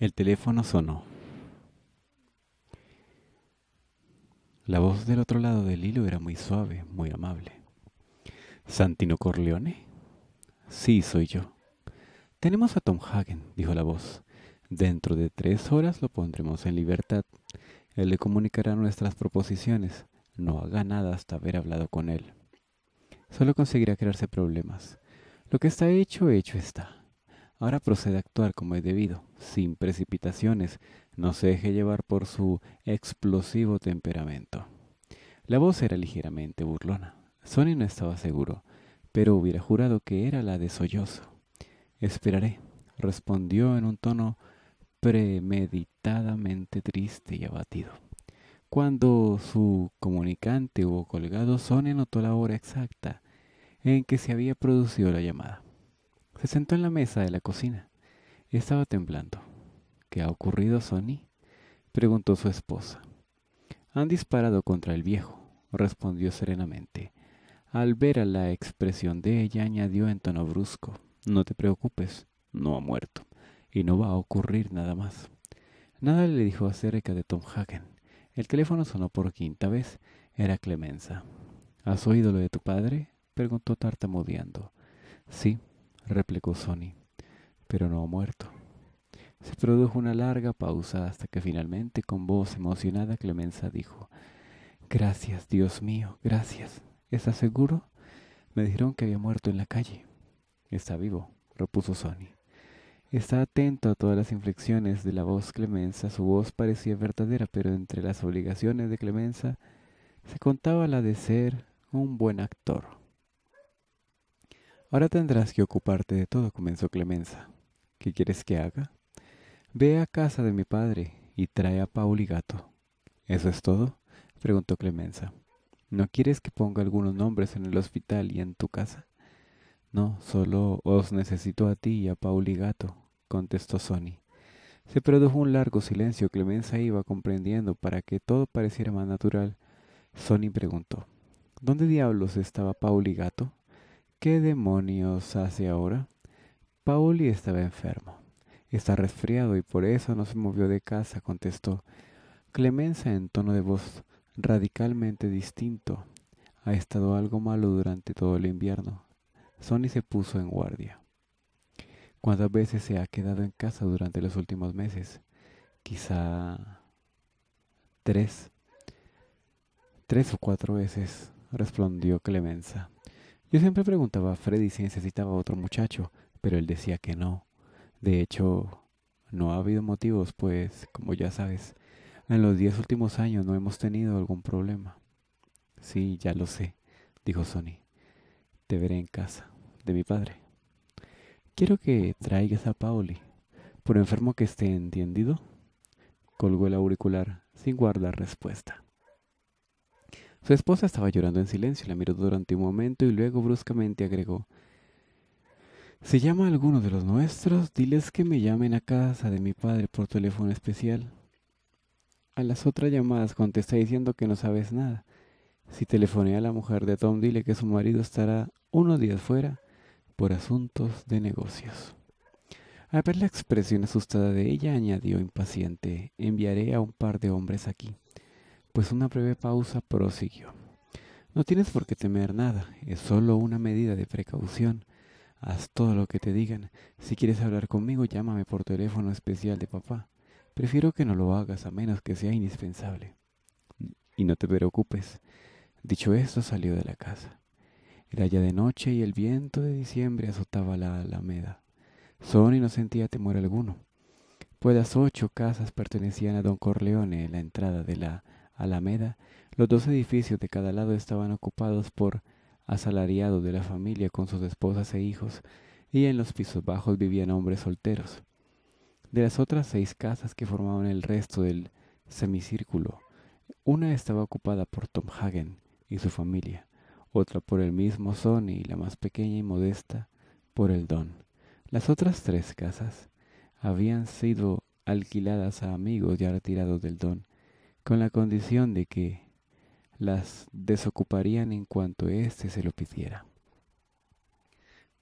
El teléfono sonó. La voz del otro lado del hilo era muy suave, muy amable. ¿Santino Corleone? Sí, soy yo. Tenemos a Tom Hagen, dijo la voz. Dentro de tres horas lo pondremos en libertad. Él le comunicará nuestras proposiciones. No haga nada hasta haber hablado con él. Solo conseguirá crearse problemas. Lo que está hecho, hecho está. Ahora procede a actuar como es debido, sin precipitaciones, no se deje llevar por su explosivo temperamento. La voz era ligeramente burlona. Sony no estaba seguro, pero hubiera jurado que era la de sollozo. Esperaré, respondió en un tono premeditadamente triste y abatido. Cuando su comunicante hubo colgado, Sony notó la hora exacta en que se había producido la llamada. Se sentó en la mesa de la cocina. Estaba temblando. ¿Qué ha ocurrido, Sonny? preguntó su esposa. Han disparado contra el viejo, respondió serenamente. Al ver a la expresión de ella, añadió en tono brusco. No te preocupes, no ha muerto, y no va a ocurrir nada más. Nada le dijo acerca de Tom Hagen. El teléfono sonó por quinta vez. Era Clemenza. ¿Has oído lo de tu padre? preguntó tartamudeando. Sí, replicó Sonny, pero no ha muerto. Se produjo una larga pausa hasta que finalmente, con voz emocionada, Clemenza dijo, Gracias, Dios mío, gracias. ¿Estás seguro? Me dijeron que había muerto en la calle. Está vivo, repuso Sony. Está atento a todas las inflexiones de la voz Clemenza. Su voz parecía verdadera, pero entre las obligaciones de Clemenza se contaba la de ser un buen actor. Ahora tendrás que ocuparte de todo, comenzó Clemenza. ¿Qué quieres que haga? Ve a casa de mi padre y trae a Paul y Gato. ¿Eso es todo? preguntó Clemenza. ¿No quieres que ponga algunos nombres en el hospital y en tu casa? No, solo os necesito a ti y a Paul y Gato, contestó Sonny. Se produjo un largo silencio. Clemenza iba comprendiendo para que todo pareciera más natural. Sonny preguntó. ¿Dónde diablos estaba Paul y Gato? ¿Qué demonios hace ahora? Pauli estaba enfermo. Está resfriado y por eso no se movió de casa, contestó Clemenza en tono de voz radicalmente distinto. Ha estado algo malo durante todo el invierno. Sonny se puso en guardia. ¿Cuántas veces se ha quedado en casa durante los últimos meses? Quizá tres. Tres o cuatro veces, respondió Clemenza. Yo siempre preguntaba a Freddy si necesitaba otro muchacho, pero él decía que no. De hecho, no ha habido motivos, pues, como ya sabes, en los diez últimos años no hemos tenido algún problema. Sí, ya lo sé, dijo Sonny. Te veré en casa, de mi padre. Quiero que traigas a Pauli, por enfermo que esté entendido. Colgó el auricular sin guardar respuesta. Su esposa estaba llorando en silencio, la miró durante un momento y luego bruscamente agregó Si llama alguno de los nuestros, diles que me llamen a casa de mi padre por teléfono especial. A las otras llamadas contesta diciendo que no sabes nada. Si telefonea a la mujer de Tom, dile que su marido estará unos días fuera por asuntos de negocios. Al ver la expresión asustada de ella, añadió impaciente, enviaré a un par de hombres aquí pues una breve pausa prosiguió. No tienes por qué temer nada, es solo una medida de precaución. Haz todo lo que te digan. Si quieres hablar conmigo, llámame por teléfono especial de papá. Prefiero que no lo hagas a menos que sea indispensable. Y no te preocupes. Dicho esto, salió de la casa. Era ya de noche y el viento de diciembre azotaba la alameda. Sony no sentía temor alguno. Pues las ocho casas pertenecían a don Corleone, en la entrada de la Alameda, los dos edificios de cada lado estaban ocupados por asalariados de la familia con sus esposas e hijos, y en los pisos bajos vivían hombres solteros. De las otras seis casas que formaban el resto del semicírculo, una estaba ocupada por Tom Hagen y su familia, otra por el mismo Sonny y la más pequeña y modesta por el Don. Las otras tres casas habían sido alquiladas a amigos ya retirados del Don, con la condición de que las desocuparían en cuanto éste se lo pidiera.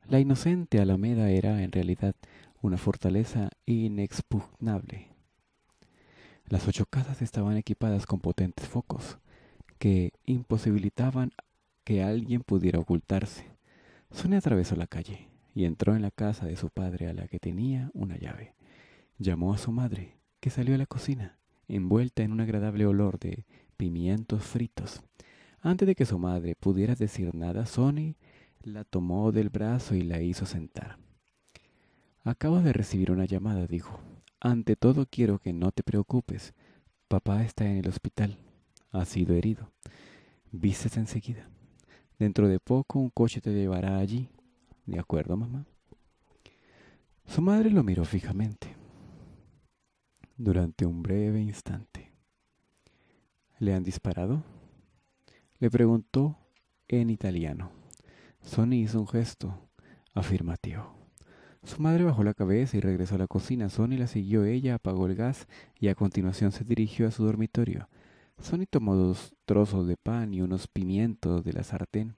La inocente Alameda era en realidad una fortaleza inexpugnable. Las ocho casas estaban equipadas con potentes focos que imposibilitaban que alguien pudiera ocultarse. Sonia atravesó la calle y entró en la casa de su padre a la que tenía una llave. Llamó a su madre, que salió a la cocina envuelta en un agradable olor de pimientos fritos. Antes de que su madre pudiera decir nada, Sony la tomó del brazo y la hizo sentar. Acabo de recibir una llamada, dijo. Ante todo quiero que no te preocupes. Papá está en el hospital. Ha sido herido. Vistes enseguida. Dentro de poco un coche te llevará allí. ¿De acuerdo, mamá? Su madre lo miró fijamente durante un breve instante. ¿Le han disparado? Le preguntó en italiano. Sonny hizo un gesto afirmativo. Su madre bajó la cabeza y regresó a la cocina. Sonny la siguió, ella apagó el gas y a continuación se dirigió a su dormitorio. Sonny tomó dos trozos de pan y unos pimientos de la sartén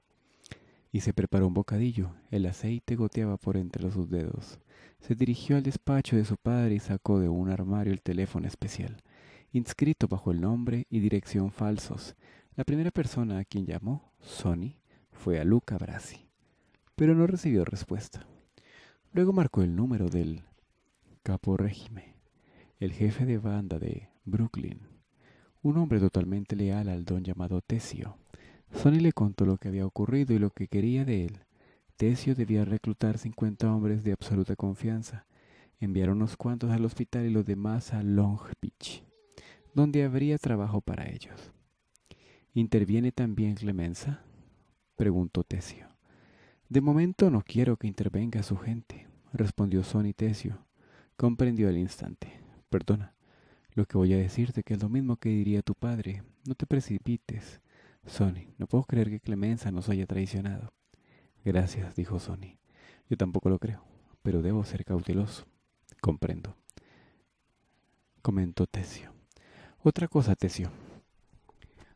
y se preparó un bocadillo. El aceite goteaba por entre sus dedos. Se dirigió al despacho de su padre y sacó de un armario el teléfono especial, inscrito bajo el nombre y dirección falsos. La primera persona a quien llamó, Sony, fue a Luca Brasi, pero no recibió respuesta. Luego marcó el número del capo el jefe de banda de Brooklyn, un hombre totalmente leal al don llamado Tesio Sonny le contó lo que había ocurrido y lo que quería de él. Tesio debía reclutar 50 hombres de absoluta confianza, Enviaron unos cuantos al hospital y los demás a Long Beach, donde habría trabajo para ellos. ¿Interviene también Clemenza? preguntó Tesio. De momento no quiero que intervenga su gente, respondió Sonny Tesio. Comprendió al instante. Perdona, lo que voy a decirte que es lo mismo que diría tu padre. No te precipites. Sony, no puedo creer que Clemenza nos haya traicionado. Gracias, dijo Sony. Yo tampoco lo creo, pero debo ser cauteloso. Comprendo. Comentó Tesio. Otra cosa, Tesio.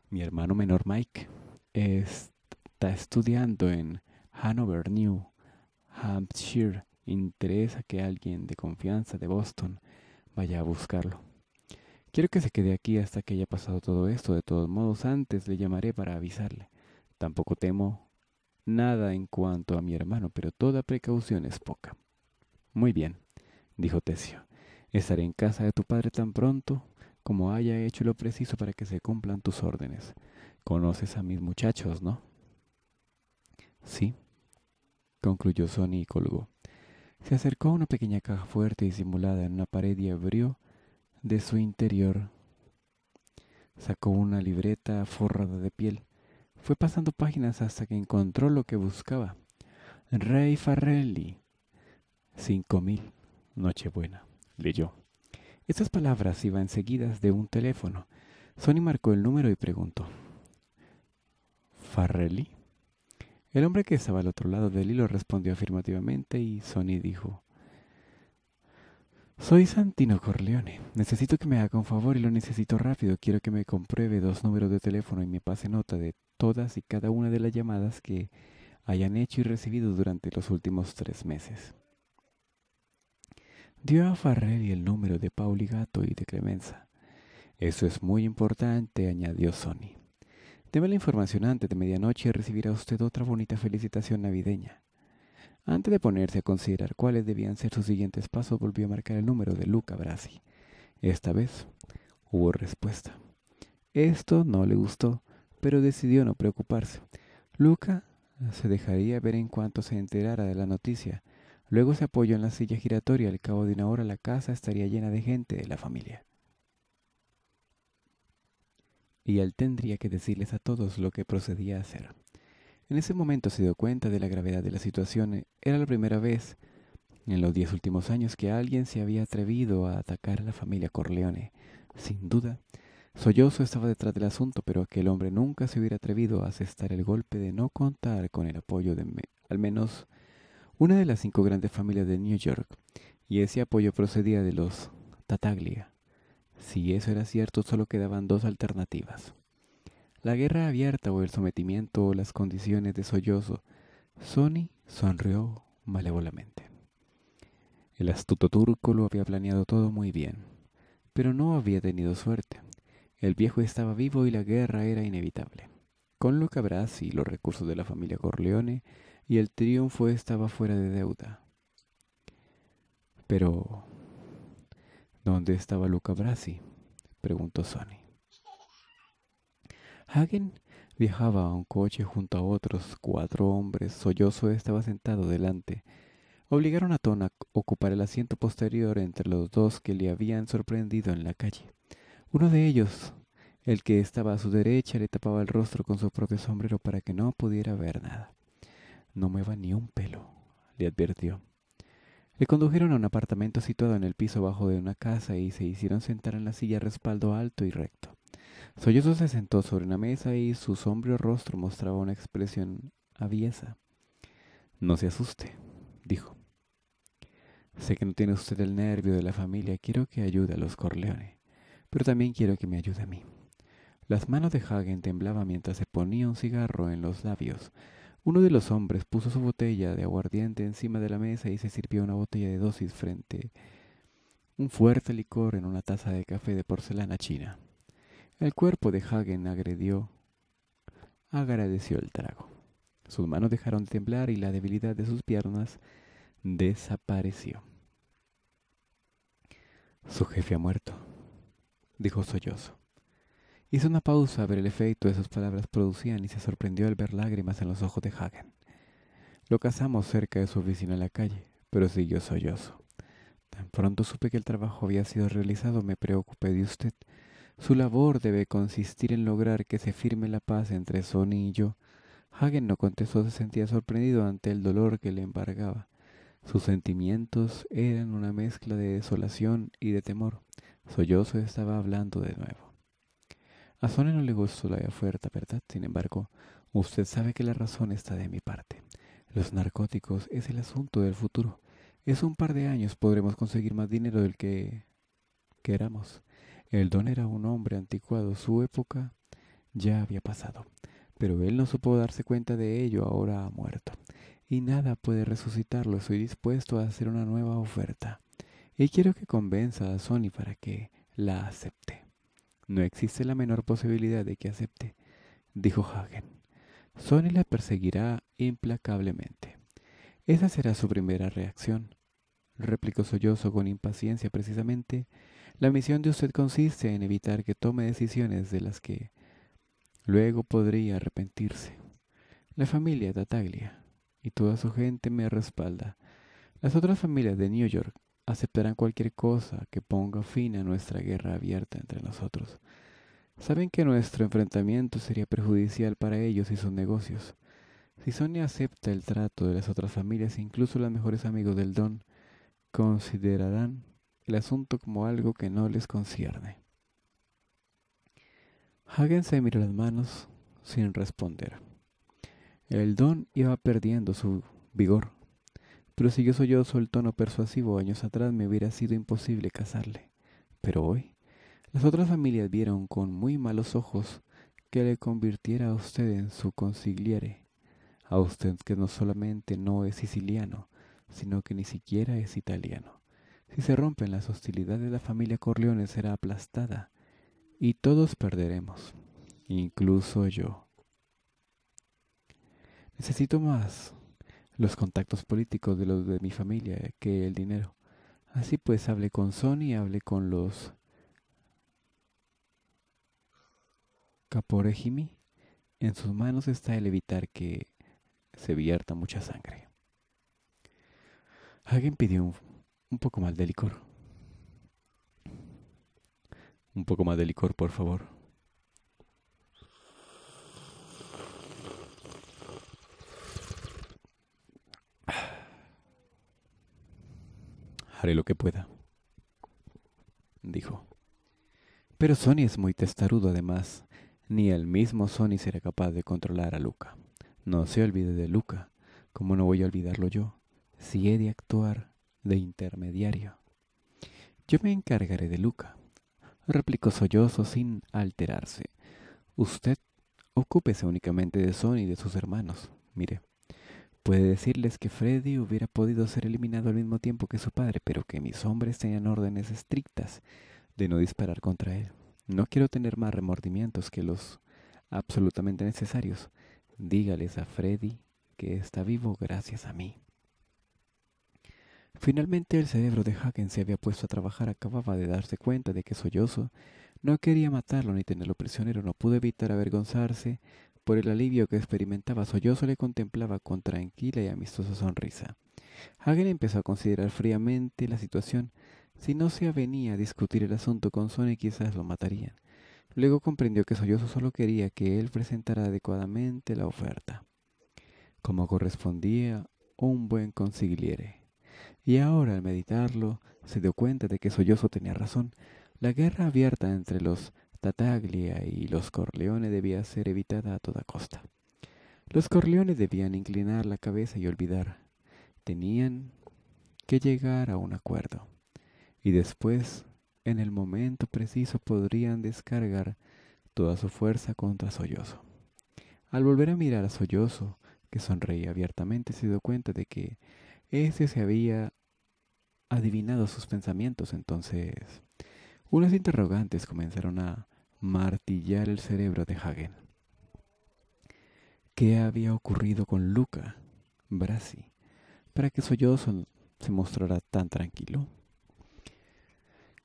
Mi hermano menor Mike está estudiando en Hanover, New Hampshire. Interesa que alguien de confianza de Boston vaya a buscarlo. Quiero que se quede aquí hasta que haya pasado todo esto. De todos modos, antes le llamaré para avisarle. Tampoco temo nada en cuanto a mi hermano, pero toda precaución es poca. Muy bien, dijo Tesio. Estaré en casa de tu padre tan pronto como haya hecho lo preciso para que se cumplan tus órdenes. Conoces a mis muchachos, ¿no? Sí, concluyó Sony y colgó. Se acercó a una pequeña caja fuerte y simulada en una pared y abrió de su interior. Sacó una libreta forrada de piel. Fue pasando páginas hasta que encontró lo que buscaba. Rey farrelli Cinco mil. Nochebuena. Leyó. Estas palabras iban seguidas de un teléfono. Sony marcó el número y preguntó. farrelli El hombre que estaba al otro lado del hilo respondió afirmativamente y Sony dijo, soy Santino Corleone. Necesito que me haga un favor y lo necesito rápido. Quiero que me compruebe dos números de teléfono y me pase nota de todas y cada una de las llamadas que hayan hecho y recibido durante los últimos tres meses. Dio a y el número de Pauli Gato y de Clemenza. Eso es muy importante, añadió Sony. Deme la información antes de medianoche y recibirá usted otra bonita felicitación navideña. Antes de ponerse a considerar cuáles debían ser sus siguientes pasos, volvió a marcar el número de Luca Brasi. Esta vez hubo respuesta. Esto no le gustó, pero decidió no preocuparse. Luca se dejaría ver en cuanto se enterara de la noticia. Luego se apoyó en la silla giratoria. Al cabo de una hora la casa estaría llena de gente de la familia. Y él tendría que decirles a todos lo que procedía a hacer. En ese momento se dio cuenta de la gravedad de la situación. Eh, era la primera vez en los diez últimos años que alguien se había atrevido a atacar a la familia Corleone. Sin duda, Sollozo estaba detrás del asunto, pero aquel hombre nunca se hubiera atrevido a asestar el golpe de no contar con el apoyo de al menos una de las cinco grandes familias de New York, y ese apoyo procedía de los Tataglia. Si eso era cierto, solo quedaban dos alternativas. La guerra abierta o el sometimiento o las condiciones de sollozo. Sony sonrió malévolamente. El astuto turco lo había planeado todo muy bien, pero no había tenido suerte. El viejo estaba vivo y la guerra era inevitable. Con Luca Brasi, los recursos de la familia Corleone, y el triunfo estaba fuera de deuda. Pero... ¿Dónde estaba Luca Brasi? preguntó Sony. Hagen viajaba a un coche junto a otros cuatro hombres. Sollozo estaba sentado delante. Obligaron a Ton a ocupar el asiento posterior entre los dos que le habían sorprendido en la calle. Uno de ellos, el que estaba a su derecha, le tapaba el rostro con su propio sombrero para que no pudiera ver nada. No mueva ni un pelo, le advirtió. Le condujeron a un apartamento situado en el piso bajo de una casa y se hicieron sentar en la silla respaldo alto y recto. Sollozo se sentó sobre una mesa y su sombrío rostro mostraba una expresión aviesa. No se asuste, dijo. Sé que no tiene usted el nervio de la familia, quiero que ayude a los Corleone, pero también quiero que me ayude a mí. Las manos de Hagen temblaban mientras se ponía un cigarro en los labios. Uno de los hombres puso su botella de aguardiente encima de la mesa y se sirvió una botella de dosis frente un fuerte licor en una taza de café de porcelana china. El cuerpo de Hagen agredió. Agradeció el trago. Sus manos dejaron de temblar y la debilidad de sus piernas desapareció. Su jefe ha muerto, dijo sollozo. Hizo una pausa a ver el efecto que sus palabras producían y se sorprendió al ver lágrimas en los ojos de Hagen. Lo cazamos cerca de su oficina en la calle, pero siguió sollozo. Tan pronto supe que el trabajo había sido realizado, me preocupé de usted. Su labor debe consistir en lograr que se firme la paz entre Sony y yo. Hagen no contestó, se sentía sorprendido ante el dolor que le embargaba. Sus sentimientos eran una mezcla de desolación y de temor. Sollozo estaba hablando de nuevo. A Sony no le gustó la oferta, ¿verdad? Sin embargo, usted sabe que la razón está de mi parte. Los narcóticos es el asunto del futuro. Es un par de años podremos conseguir más dinero del que queramos. El don era un hombre anticuado, su época ya había pasado, pero él no supo darse cuenta de ello, ahora ha muerto, y nada puede resucitarlo, estoy dispuesto a hacer una nueva oferta, y quiero que convenza a Sony para que la acepte. No existe la menor posibilidad de que acepte, dijo Hagen. Sony la perseguirá implacablemente. Esa será su primera reacción, replicó Sollozo con impaciencia precisamente la misión de usted consiste en evitar que tome decisiones de las que luego podría arrepentirse. La familia Tataglia y toda su gente me respalda. Las otras familias de New York aceptarán cualquier cosa que ponga fin a nuestra guerra abierta entre nosotros. Saben que nuestro enfrentamiento sería perjudicial para ellos y sus negocios. Si Sonia acepta el trato de las otras familias, incluso los mejores amigos del Don, considerarán el asunto como algo que no les concierne. Hagen se miró las manos sin responder. El don iba perdiendo su vigor, pero si yo el tono persuasivo años atrás me hubiera sido imposible casarle. Pero hoy, las otras familias vieron con muy malos ojos que le convirtiera a usted en su consigliere, a usted que no solamente no es siciliano, sino que ni siquiera es italiano. Si se rompen las hostilidades, la familia Corleones será aplastada y todos perderemos, incluso yo. Necesito más los contactos políticos de los de mi familia que el dinero. Así pues, hablé con Sony, hable con los Caporejimi. En sus manos está el evitar que se vierta mucha sangre. Alguien pidió un un poco más de licor. Un poco más de licor, por favor. Haré lo que pueda, dijo. Pero Sony es muy testarudo además. Ni el mismo Sony será capaz de controlar a Luca. No se olvide de Luca, como no voy a olvidarlo yo. Si he de actuar, de intermediario. Yo me encargaré de Luca, replicó Sollozo sin alterarse. Usted ocúpese únicamente de Sony y de sus hermanos. Mire, puede decirles que Freddy hubiera podido ser eliminado al mismo tiempo que su padre, pero que mis hombres tenían órdenes estrictas de no disparar contra él. No quiero tener más remordimientos que los absolutamente necesarios. Dígales a Freddy que está vivo gracias a mí. Finalmente el cerebro de Hagen se había puesto a trabajar, acababa de darse cuenta de que sollozo no quería matarlo ni tenerlo prisionero, no pudo evitar avergonzarse por el alivio que experimentaba. Sollozo le contemplaba con tranquila y amistosa sonrisa. Hagen empezó a considerar fríamente la situación. Si no se avenía a discutir el asunto con Sony, quizás lo matarían. Luego comprendió que Sollozo solo quería que él presentara adecuadamente la oferta, como correspondía un buen consigliere. Y ahora, al meditarlo, se dio cuenta de que Sollozo tenía razón. La guerra abierta entre los Tataglia y los Corleones debía ser evitada a toda costa. Los Corleones debían inclinar la cabeza y olvidar. Tenían que llegar a un acuerdo. Y después, en el momento preciso, podrían descargar toda su fuerza contra Sollozo. Al volver a mirar a Sollozo, que sonreía abiertamente, se dio cuenta de que ese se había adivinado sus pensamientos, entonces unas interrogantes comenzaron a martillar el cerebro de Hagen. ¿Qué había ocurrido con Luca, Brasi, para que Sollozo se mostrara tan tranquilo?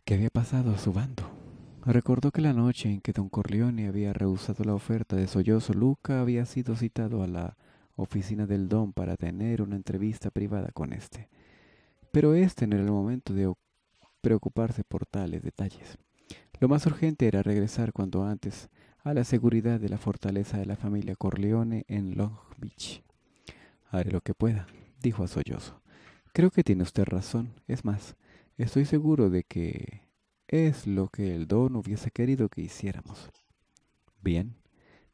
¿Qué había pasado a su bando? Recordó que la noche en que don Corleone había rehusado la oferta de Sollozo, Luca había sido citado a la oficina del don para tener una entrevista privada con éste. Pero este no era el momento de preocuparse por tales detalles. Lo más urgente era regresar cuanto antes a la seguridad de la fortaleza de la familia Corleone en Long Beach. Haré lo que pueda, dijo a sollozo. Creo que tiene usted razón. Es más, estoy seguro de que es lo que el don hubiese querido que hiciéramos. Bien,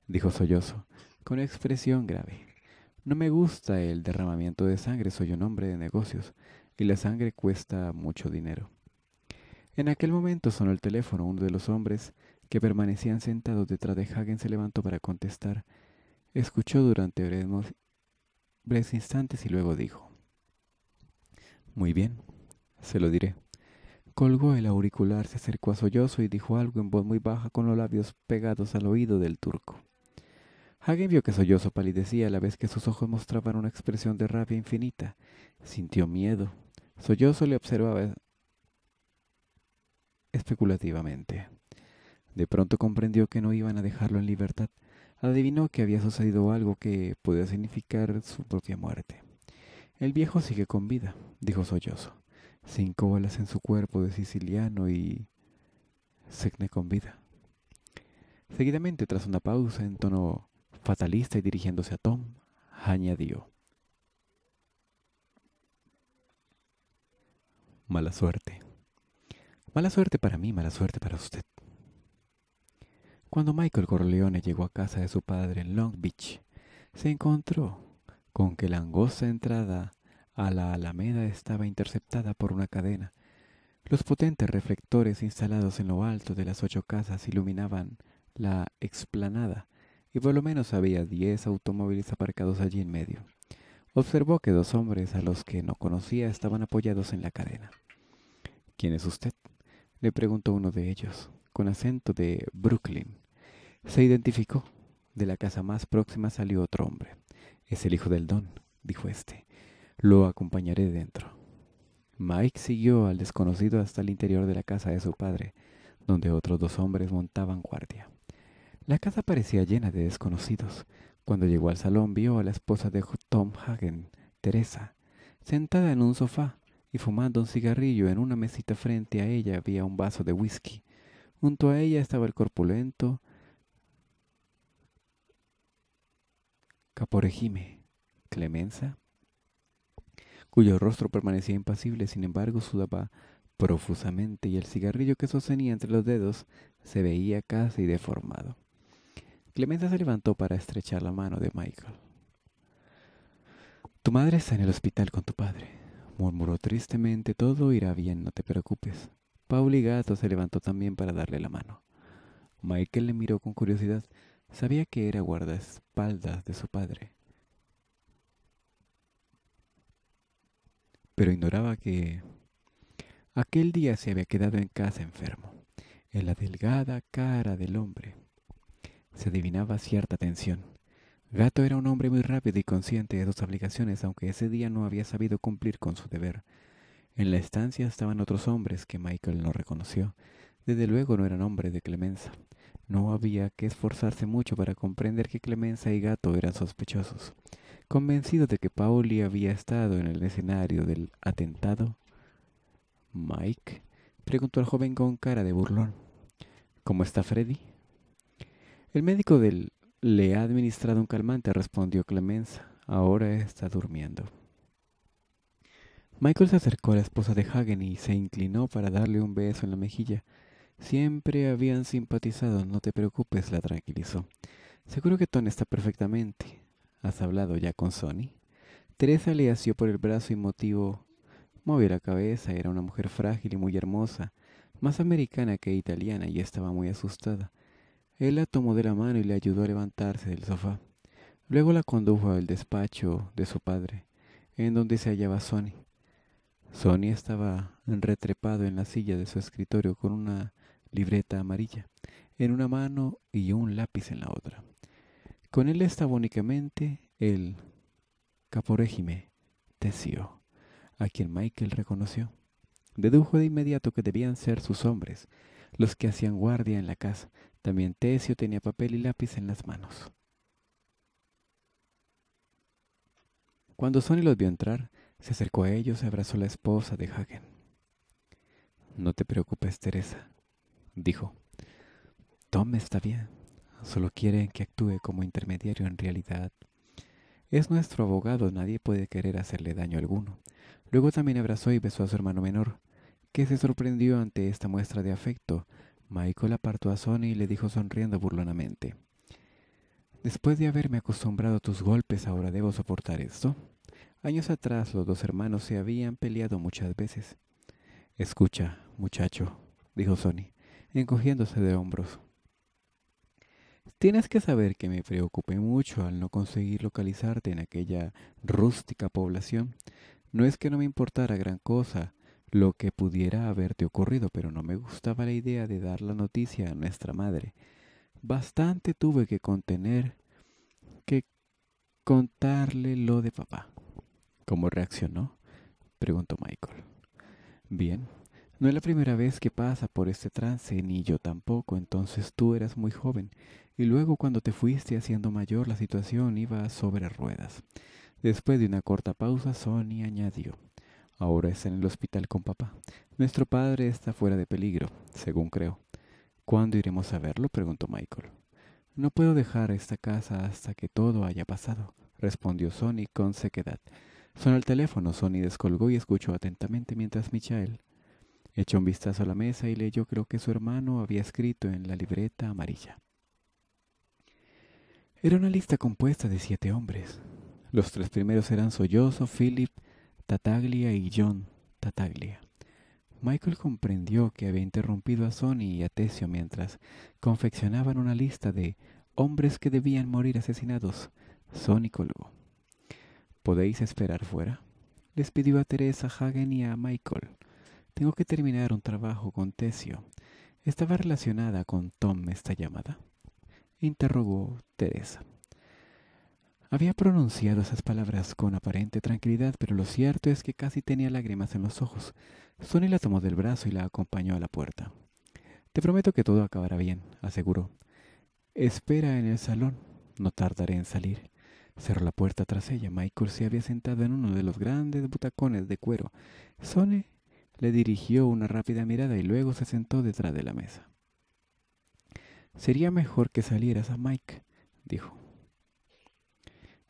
dijo sollozo, con expresión grave. No me gusta el derramamiento de sangre, soy un hombre de negocios y la sangre cuesta mucho dinero. En aquel momento sonó el teléfono. Uno de los hombres que permanecían sentados detrás de Hagen se levantó para contestar. Escuchó durante breves, breves instantes y luego dijo: Muy bien, se lo diré. Colgó el auricular, se acercó a sollozo y dijo algo en voz muy baja con los labios pegados al oído del turco. Hagen vio que Sollozo palidecía a la vez que sus ojos mostraban una expresión de rabia infinita. Sintió miedo. Sollozo le observaba especulativamente. De pronto comprendió que no iban a dejarlo en libertad. Adivinó que había sucedido algo que podía significar su propia muerte. El viejo sigue con vida, dijo Sollozo. Cinco balas en su cuerpo de siciliano y... Segne con vida. Seguidamente, tras una pausa, en tono fatalista y dirigiéndose a Tom, añadió. Mala suerte. Mala suerte para mí, mala suerte para usted. Cuando Michael Corleone llegó a casa de su padre en Long Beach, se encontró con que la angosta entrada a la alameda estaba interceptada por una cadena. Los potentes reflectores instalados en lo alto de las ocho casas iluminaban la explanada y por lo menos había diez automóviles aparcados allí en medio. Observó que dos hombres a los que no conocía estaban apoyados en la cadena. ¿Quién es usted? le preguntó uno de ellos, con acento de Brooklyn. Se identificó. De la casa más próxima salió otro hombre. Es el hijo del don, dijo éste. Lo acompañaré dentro. Mike siguió al desconocido hasta el interior de la casa de su padre, donde otros dos hombres montaban guardia. La casa parecía llena de desconocidos. Cuando llegó al salón vio a la esposa de Tom Hagen, Teresa, sentada en un sofá y fumando un cigarrillo en una mesita frente a ella había un vaso de whisky. Junto a ella estaba el corpulento Caporejime Clemenza, cuyo rostro permanecía impasible, sin embargo sudaba profusamente y el cigarrillo que sostenía entre los dedos se veía casi deformado. Clemenza se levantó para estrechar la mano de Michael. Tu madre está en el hospital con tu padre. Murmuró tristemente, todo irá bien, no te preocupes. y Gato se levantó también para darle la mano. Michael le miró con curiosidad. Sabía que era guardaespaldas de su padre. Pero ignoraba que aquel día se había quedado en casa enfermo. En la delgada cara del hombre se adivinaba cierta tensión. Gato era un hombre muy rápido y consciente de sus obligaciones, aunque ese día no había sabido cumplir con su deber. En la estancia estaban otros hombres que Michael no reconoció. Desde luego no eran hombres de Clemenza. No había que esforzarse mucho para comprender que Clemenza y Gato eran sospechosos. Convencido de que Pauli había estado en el escenario del atentado, Mike preguntó al joven con cara de burlón. ¿Cómo está Freddy? El médico del, le ha administrado un calmante, respondió Clemenza. Ahora está durmiendo. Michael se acercó a la esposa de Hagen y se inclinó para darle un beso en la mejilla. Siempre habían simpatizado, no te preocupes, la tranquilizó. Seguro que Tony está perfectamente. ¿Has hablado ya con Sonny? Teresa le asió por el brazo y motivo. Movió la cabeza, era una mujer frágil y muy hermosa, más americana que italiana y estaba muy asustada. Él la tomó de la mano y le ayudó a levantarse del sofá. Luego la condujo al despacho de su padre, en donde se hallaba Sony. Sony estaba retrepado en la silla de su escritorio con una libreta amarilla en una mano y un lápiz en la otra. Con él estaba únicamente el caporégime Tesio, a quien Michael reconoció. Dedujo de inmediato que debían ser sus hombres, los que hacían guardia en la casa, también Tesio tenía papel y lápiz en las manos. Cuando Sonny los vio entrar, se acercó a ellos y abrazó a la esposa de Hagen. No te preocupes, Teresa, dijo. Tom está bien. Solo quieren que actúe como intermediario en realidad. Es nuestro abogado, nadie puede querer hacerle daño alguno. Luego también abrazó y besó a su hermano menor, que se sorprendió ante esta muestra de afecto, Michael apartó a Sony y le dijo sonriendo burlonamente. Después de haberme acostumbrado a tus golpes, ahora debo soportar esto. Años atrás los dos hermanos se habían peleado muchas veces. Escucha, muchacho, dijo Sony, encogiéndose de hombros. Tienes que saber que me preocupé mucho al no conseguir localizarte en aquella rústica población. No es que no me importara gran cosa lo que pudiera haberte ocurrido, pero no me gustaba la idea de dar la noticia a nuestra madre. Bastante tuve que contener que contarle lo de papá. ¿Cómo reaccionó? preguntó Michael. Bien, no es la primera vez que pasa por este trance, ni yo tampoco, entonces tú eras muy joven, y luego cuando te fuiste haciendo mayor la situación iba sobre ruedas. Después de una corta pausa, Sony añadió. Ahora está en el hospital con papá. Nuestro padre está fuera de peligro, según creo. ¿Cuándo iremos a verlo? preguntó Michael. No puedo dejar esta casa hasta que todo haya pasado, respondió Sonny con sequedad. Sonó el teléfono, Sonny descolgó y escuchó atentamente mientras Michael echó un vistazo a la mesa y leyó lo que su hermano había escrito en la libreta amarilla. Era una lista compuesta de siete hombres. Los tres primeros eran Sollozo, Philip, Tataglia y John Tataglia. Michael comprendió que había interrumpido a Sony y a Tesio mientras confeccionaban una lista de hombres que debían morir asesinados. Sony colgó. ¿Podéis esperar fuera? Les pidió a Teresa Hagen y a Michael. Tengo que terminar un trabajo con Tesio. ¿Estaba relacionada con Tom esta llamada? Interrogó Teresa. Había pronunciado esas palabras con aparente tranquilidad, pero lo cierto es que casi tenía lágrimas en los ojos. Sonny la tomó del brazo y la acompañó a la puerta. Te prometo que todo acabará bien, aseguró. Espera en el salón. No tardaré en salir. Cerró la puerta tras ella. Michael se había sentado en uno de los grandes butacones de cuero. Sonny le dirigió una rápida mirada y luego se sentó detrás de la mesa. Sería mejor que salieras a Mike, dijo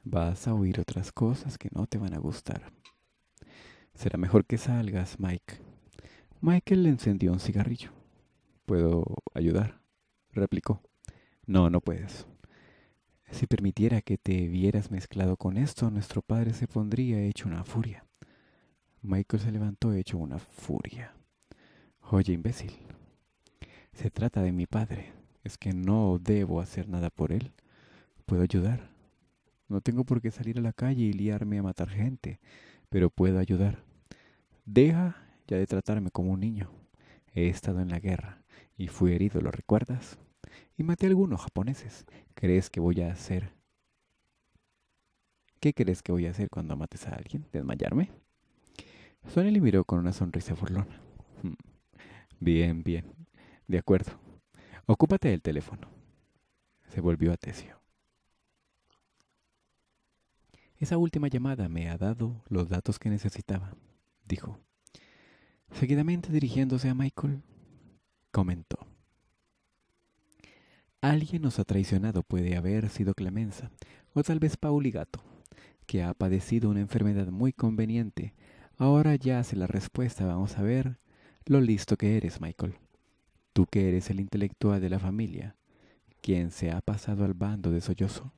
vas a oír otras cosas que no te van a gustar. Será mejor que salgas, Mike. Michael le encendió un cigarrillo. ¿Puedo ayudar? replicó. No, no puedes. Si permitiera que te vieras mezclado con esto, nuestro padre se pondría hecho una furia. Michael se levantó hecho una furia. Oye, imbécil. Se trata de mi padre. Es que no debo hacer nada por él. Puedo ayudar. No tengo por qué salir a la calle y liarme a matar gente, pero puedo ayudar. Deja ya de tratarme como un niño. He estado en la guerra y fui herido, ¿lo recuerdas? Y maté a algunos japoneses. ¿Crees que voy a hacer? ¿Qué crees que voy a hacer cuando mates a alguien? ¿Desmayarme? Sonny le miró con una sonrisa burlona. Hmm. Bien, bien. De acuerdo. Ocúpate del teléfono. Se volvió a Tesio. Esa última llamada me ha dado los datos que necesitaba, dijo. Seguidamente dirigiéndose a Michael, comentó. Alguien nos ha traicionado, puede haber sido Clemenza, o tal vez Pauli Gato, que ha padecido una enfermedad muy conveniente. Ahora ya hace la respuesta, vamos a ver lo listo que eres, Michael. Tú que eres el intelectual de la familia, quien se ha pasado al bando de sollozo.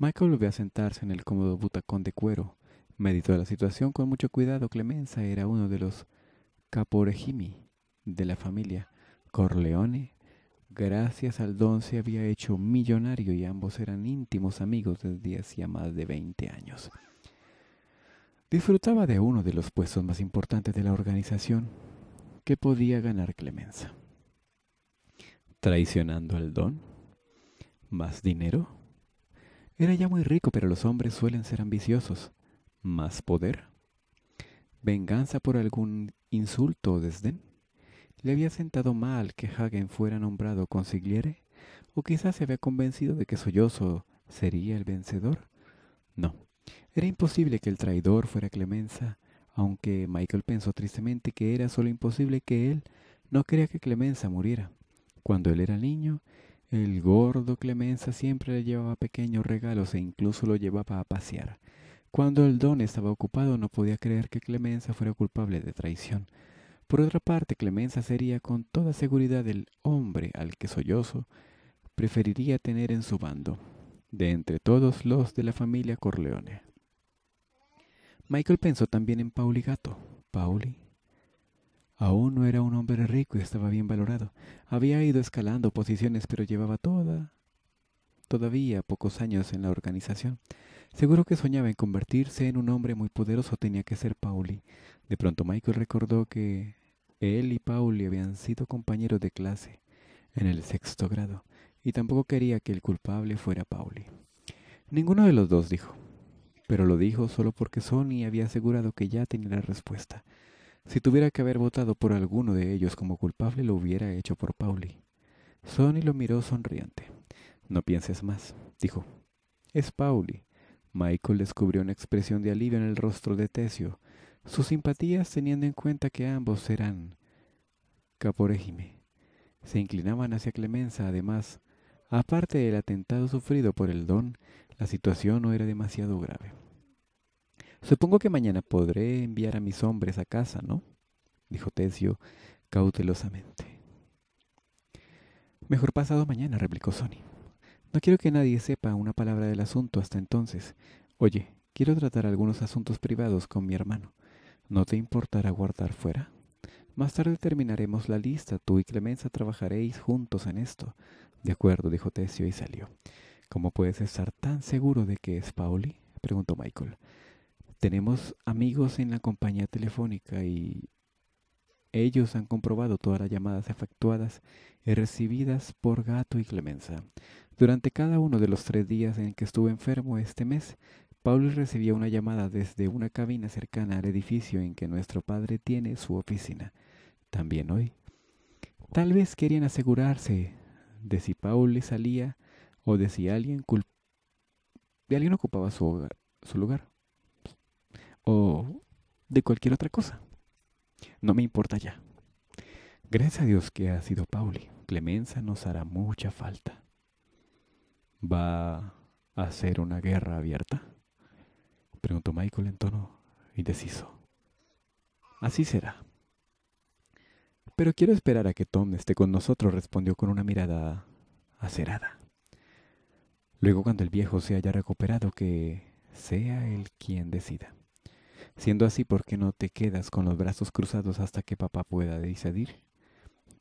Michael volvió a sentarse en el cómodo butacón de cuero. Meditó la situación con mucho cuidado. Clemenza era uno de los caporejimi de la familia Corleone. Gracias al don se había hecho millonario y ambos eran íntimos amigos desde hacía más de 20 años. Disfrutaba de uno de los puestos más importantes de la organización. que podía ganar Clemenza? ¿Traicionando al don? ¿Más dinero? Era ya muy rico, pero los hombres suelen ser ambiciosos. ¿Más poder? ¿Venganza por algún insulto o desdén? ¿Le había sentado mal que Hagen fuera nombrado consigliere? ¿O quizás se había convencido de que Sollozo sería el vencedor? No, era imposible que el traidor fuera Clemenza, aunque Michael pensó tristemente que era solo imposible que él no crea que Clemenza muriera. Cuando él era niño, el gordo Clemenza siempre le llevaba pequeños regalos e incluso lo llevaba a pasear. Cuando el don estaba ocupado no podía creer que Clemenza fuera culpable de traición. Por otra parte, Clemenza sería con toda seguridad el hombre al que sollozo preferiría tener en su bando, de entre todos los de la familia Corleone. Michael pensó también en Pauli Gato. Pauli Aún no era un hombre rico y estaba bien valorado. Había ido escalando posiciones, pero llevaba toda todavía pocos años en la organización. Seguro que soñaba en convertirse en un hombre muy poderoso, tenía que ser Pauli. De pronto Michael recordó que él y Pauli habían sido compañeros de clase en el sexto grado, y tampoco quería que el culpable fuera Pauli. Ninguno de los dos dijo, pero lo dijo solo porque Sonny había asegurado que ya tenía la respuesta. Si tuviera que haber votado por alguno de ellos como culpable, lo hubiera hecho por Pauli. Sonny lo miró sonriente. No pienses más, dijo. Es Pauli. Michael descubrió una expresión de alivio en el rostro de Tesio, sus simpatías teniendo en cuenta que ambos eran caporégime. Se inclinaban hacia Clemenza, además, aparte del atentado sufrido por el don, la situación no era demasiado grave. Supongo que mañana podré enviar a mis hombres a casa, ¿no? dijo Tesio cautelosamente. Mejor pasado mañana, replicó Sony. No quiero que nadie sepa una palabra del asunto hasta entonces. Oye, quiero tratar algunos asuntos privados con mi hermano. ¿No te importará guardar fuera? Más tarde terminaremos la lista. Tú y Clemenza trabajaréis juntos en esto. De acuerdo, dijo Tesio y salió. ¿Cómo puedes estar tan seguro de que es Pauli? preguntó Michael tenemos amigos en la compañía telefónica y ellos han comprobado todas las llamadas efectuadas y recibidas por Gato y Clemenza. Durante cada uno de los tres días en que estuve enfermo este mes, Paul recibía una llamada desde una cabina cercana al edificio en que nuestro padre tiene su oficina. También hoy. Tal vez querían asegurarse de si Paul le salía o de si alguien, de alguien ocupaba su, su lugar o de cualquier otra cosa. No me importa ya. Gracias a Dios que ha sido Pauli. Clemenza nos hará mucha falta. ¿Va a ser una guerra abierta? Preguntó Michael en tono indeciso. Así será. Pero quiero esperar a que Tom esté con nosotros, respondió con una mirada acerada. Luego cuando el viejo se haya recuperado, que sea él quien decida. Siendo así, ¿por qué no te quedas con los brazos cruzados hasta que papá pueda decidir?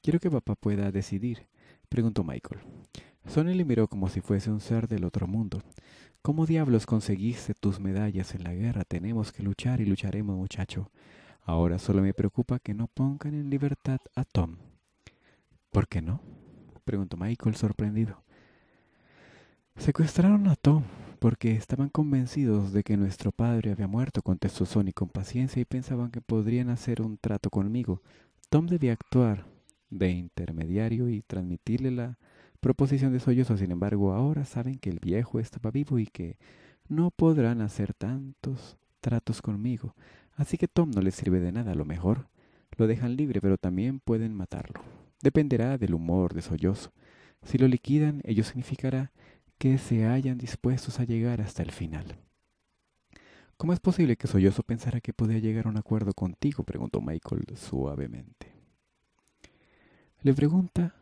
Quiero que papá pueda decidir, preguntó Michael. Sonny le miró como si fuese un ser del otro mundo. ¿Cómo diablos conseguiste tus medallas en la guerra? Tenemos que luchar y lucharemos, muchacho. Ahora solo me preocupa que no pongan en libertad a Tom. ¿Por qué no? preguntó Michael sorprendido. Secuestraron a Tom, porque estaban convencidos de que nuestro padre había muerto, contestó Sony con paciencia y pensaban que podrían hacer un trato conmigo. Tom debía actuar de intermediario y transmitirle la proposición de sollozo. Sin embargo, ahora saben que el viejo estaba vivo y que no podrán hacer tantos tratos conmigo. Así que Tom no les sirve de nada. A lo mejor lo dejan libre, pero también pueden matarlo. Dependerá del humor de sollozo. Si lo liquidan, ello significará que se hayan dispuestos a llegar hasta el final. ¿Cómo es posible que Sollozo pensara que podía llegar a un acuerdo contigo? preguntó Michael suavemente. Le pregunta.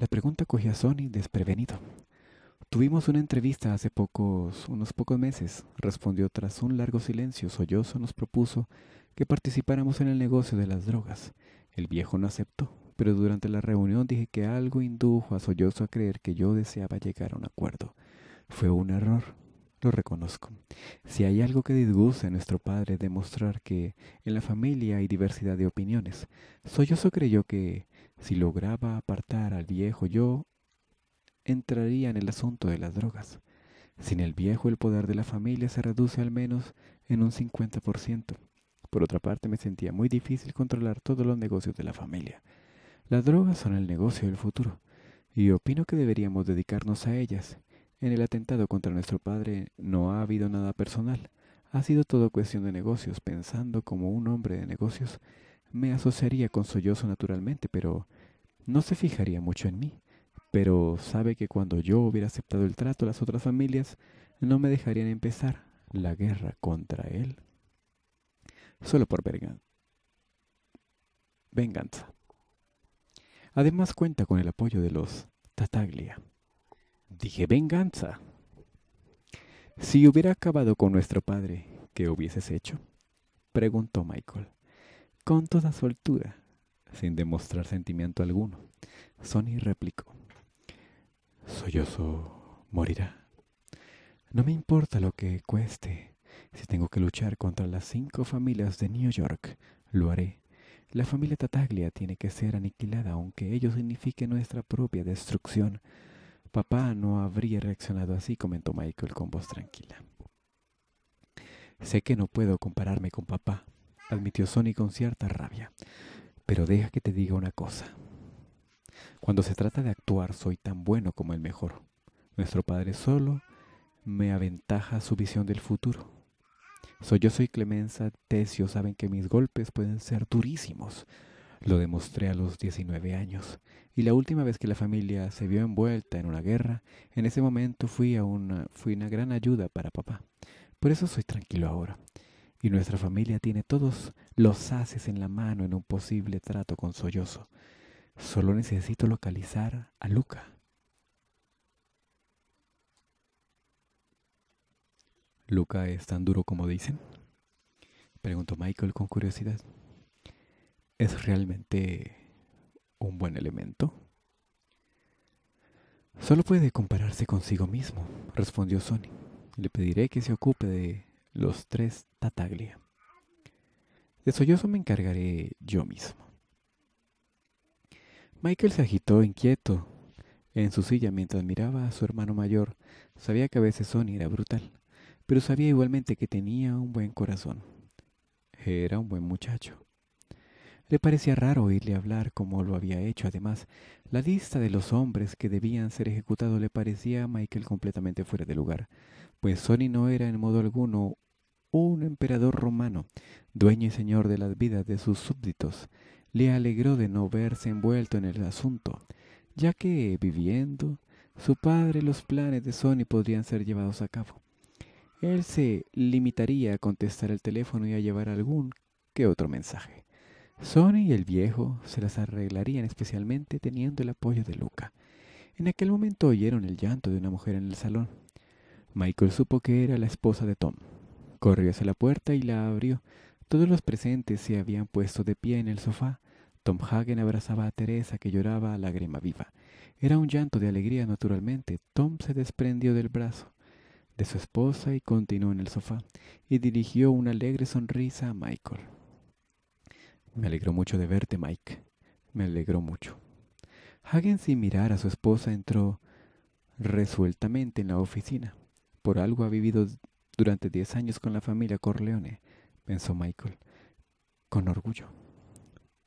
La pregunta cogió a Sony desprevenido. Tuvimos una entrevista hace pocos, unos pocos meses, respondió tras un largo silencio. Sollozo nos propuso que participáramos en el negocio de las drogas. El viejo no aceptó, pero durante la reunión dije que algo indujo a Sollozo a creer que yo deseaba llegar a un acuerdo. Fue un error, lo reconozco. Si hay algo que disgusta a nuestro padre demostrar que en la familia hay diversidad de opiniones. Sollozo creyó que si lograba apartar al viejo yo, entraría en el asunto de las drogas. Sin el viejo el poder de la familia se reduce al menos en un 50%. Por otra parte me sentía muy difícil controlar todos los negocios de la familia. Las drogas son el negocio del futuro, y opino que deberíamos dedicarnos a ellas. En el atentado contra nuestro padre no ha habido nada personal. Ha sido todo cuestión de negocios. Pensando como un hombre de negocios, me asociaría con Sollozo naturalmente, pero no se fijaría mucho en mí. Pero sabe que cuando yo hubiera aceptado el trato, las otras familias no me dejarían empezar la guerra contra él. Solo por venganza. Además cuenta con el apoyo de los Tataglia. Dije venganza. Si hubiera acabado con nuestro padre, ¿qué hubieses hecho? preguntó Michael, con toda soltura, sin demostrar sentimiento alguno. Sonny replicó. Sollozo morirá. No me importa lo que cueste. Si tengo que luchar contra las cinco familias de New York, lo haré. La familia Tataglia tiene que ser aniquilada, aunque ello signifique nuestra propia destrucción. Papá no habría reaccionado así, comentó Michael con voz tranquila. Sé que no puedo compararme con papá, admitió Sonny con cierta rabia, pero deja que te diga una cosa. Cuando se trata de actuar, soy tan bueno como el mejor. Nuestro padre solo me aventaja su visión del futuro. So, yo soy Clemenza Tesio, saben que mis golpes pueden ser durísimos. Lo demostré a los 19 años. Y la última vez que la familia se vio envuelta en una guerra, en ese momento fui, una, fui una gran ayuda para papá. Por eso soy tranquilo ahora. Y nuestra familia tiene todos los haces en la mano en un posible trato con sollozo. Solo necesito localizar a Luca. ¿Luca es tan duro como dicen? Preguntó Michael con curiosidad. ¿Es realmente un buen elemento? Solo puede compararse consigo mismo, respondió Sony. Le pediré que se ocupe de los tres Tataglia. De sollozo me encargaré yo mismo. Michael se agitó inquieto en su silla mientras miraba a su hermano mayor. Sabía que a veces Sony era brutal, pero sabía igualmente que tenía un buen corazón. Era un buen muchacho. Le parecía raro oírle hablar como lo había hecho. Además, la lista de los hombres que debían ser ejecutados le parecía a Michael completamente fuera de lugar, pues Sony no era en modo alguno un emperador romano, dueño y señor de las vidas de sus súbditos. Le alegró de no verse envuelto en el asunto, ya que, viviendo, su padre los planes de Sony podrían ser llevados a cabo. Él se limitaría a contestar el teléfono y a llevar algún que otro mensaje. Sony y el viejo se las arreglarían especialmente teniendo el apoyo de Luca. En aquel momento oyeron el llanto de una mujer en el salón. Michael supo que era la esposa de Tom. Corrió hacia la puerta y la abrió. Todos los presentes se habían puesto de pie en el sofá. Tom Hagen abrazaba a Teresa, que lloraba a lágrima viva. Era un llanto de alegría, naturalmente. Tom se desprendió del brazo de su esposa y continuó en el sofá, y dirigió una alegre sonrisa a Michael. Me alegró mucho de verte, Mike. Me alegró mucho. Hagen, sin mirar a su esposa, entró resueltamente en la oficina. Por algo ha vivido durante diez años con la familia Corleone, pensó Michael, con orgullo.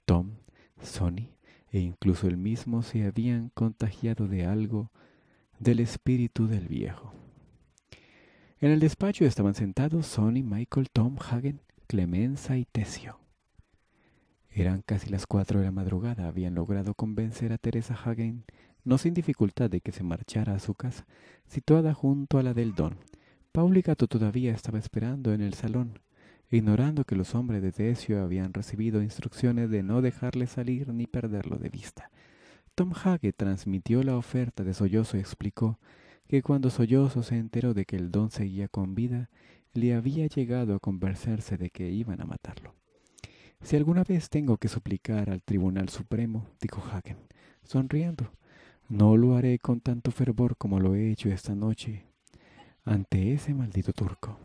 Tom, Sonny e incluso él mismo se habían contagiado de algo del espíritu del viejo. En el despacho estaban sentados Sonny, Michael, Tom, Hagen, Clemenza y Tesio. Eran casi las cuatro de la madrugada. Habían logrado convencer a Teresa Hagen, no sin dificultad, de que se marchara a su casa, situada junto a la del Don. Paul y Gato todavía estaba esperando en el salón, ignorando que los hombres de Tesio habían recibido instrucciones de no dejarle salir ni perderlo de vista. Tom Hagen transmitió la oferta de sollozo y explicó que cuando Sollozo se enteró de que el don seguía con vida, le había llegado a convencerse de que iban a matarlo. Si alguna vez tengo que suplicar al Tribunal Supremo, dijo Hagen, sonriendo, no lo haré con tanto fervor como lo he hecho esta noche ante ese maldito turco.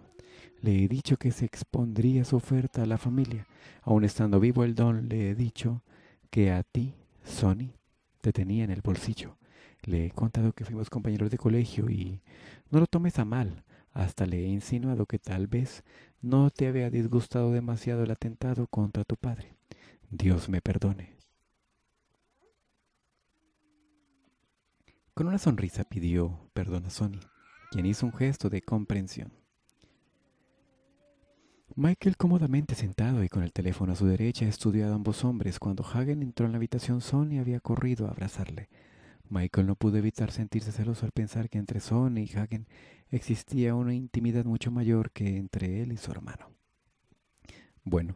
Le he dicho que se expondría su oferta a la familia. Aun estando vivo el don, le he dicho que a ti, Sonny, te tenía en el bolsillo. Le he contado que fuimos compañeros de colegio y no lo tomes a mal. Hasta le he insinuado que tal vez no te había disgustado demasiado el atentado contra tu padre. Dios me perdone. Con una sonrisa pidió perdón a Sonny, quien hizo un gesto de comprensión. Michael cómodamente sentado y con el teléfono a su derecha estudió a ambos hombres. Cuando Hagen entró en la habitación, Sonny había corrido a abrazarle. Michael no pudo evitar sentirse celoso al pensar que entre Sonny y Hagen existía una intimidad mucho mayor que entre él y su hermano. Bueno,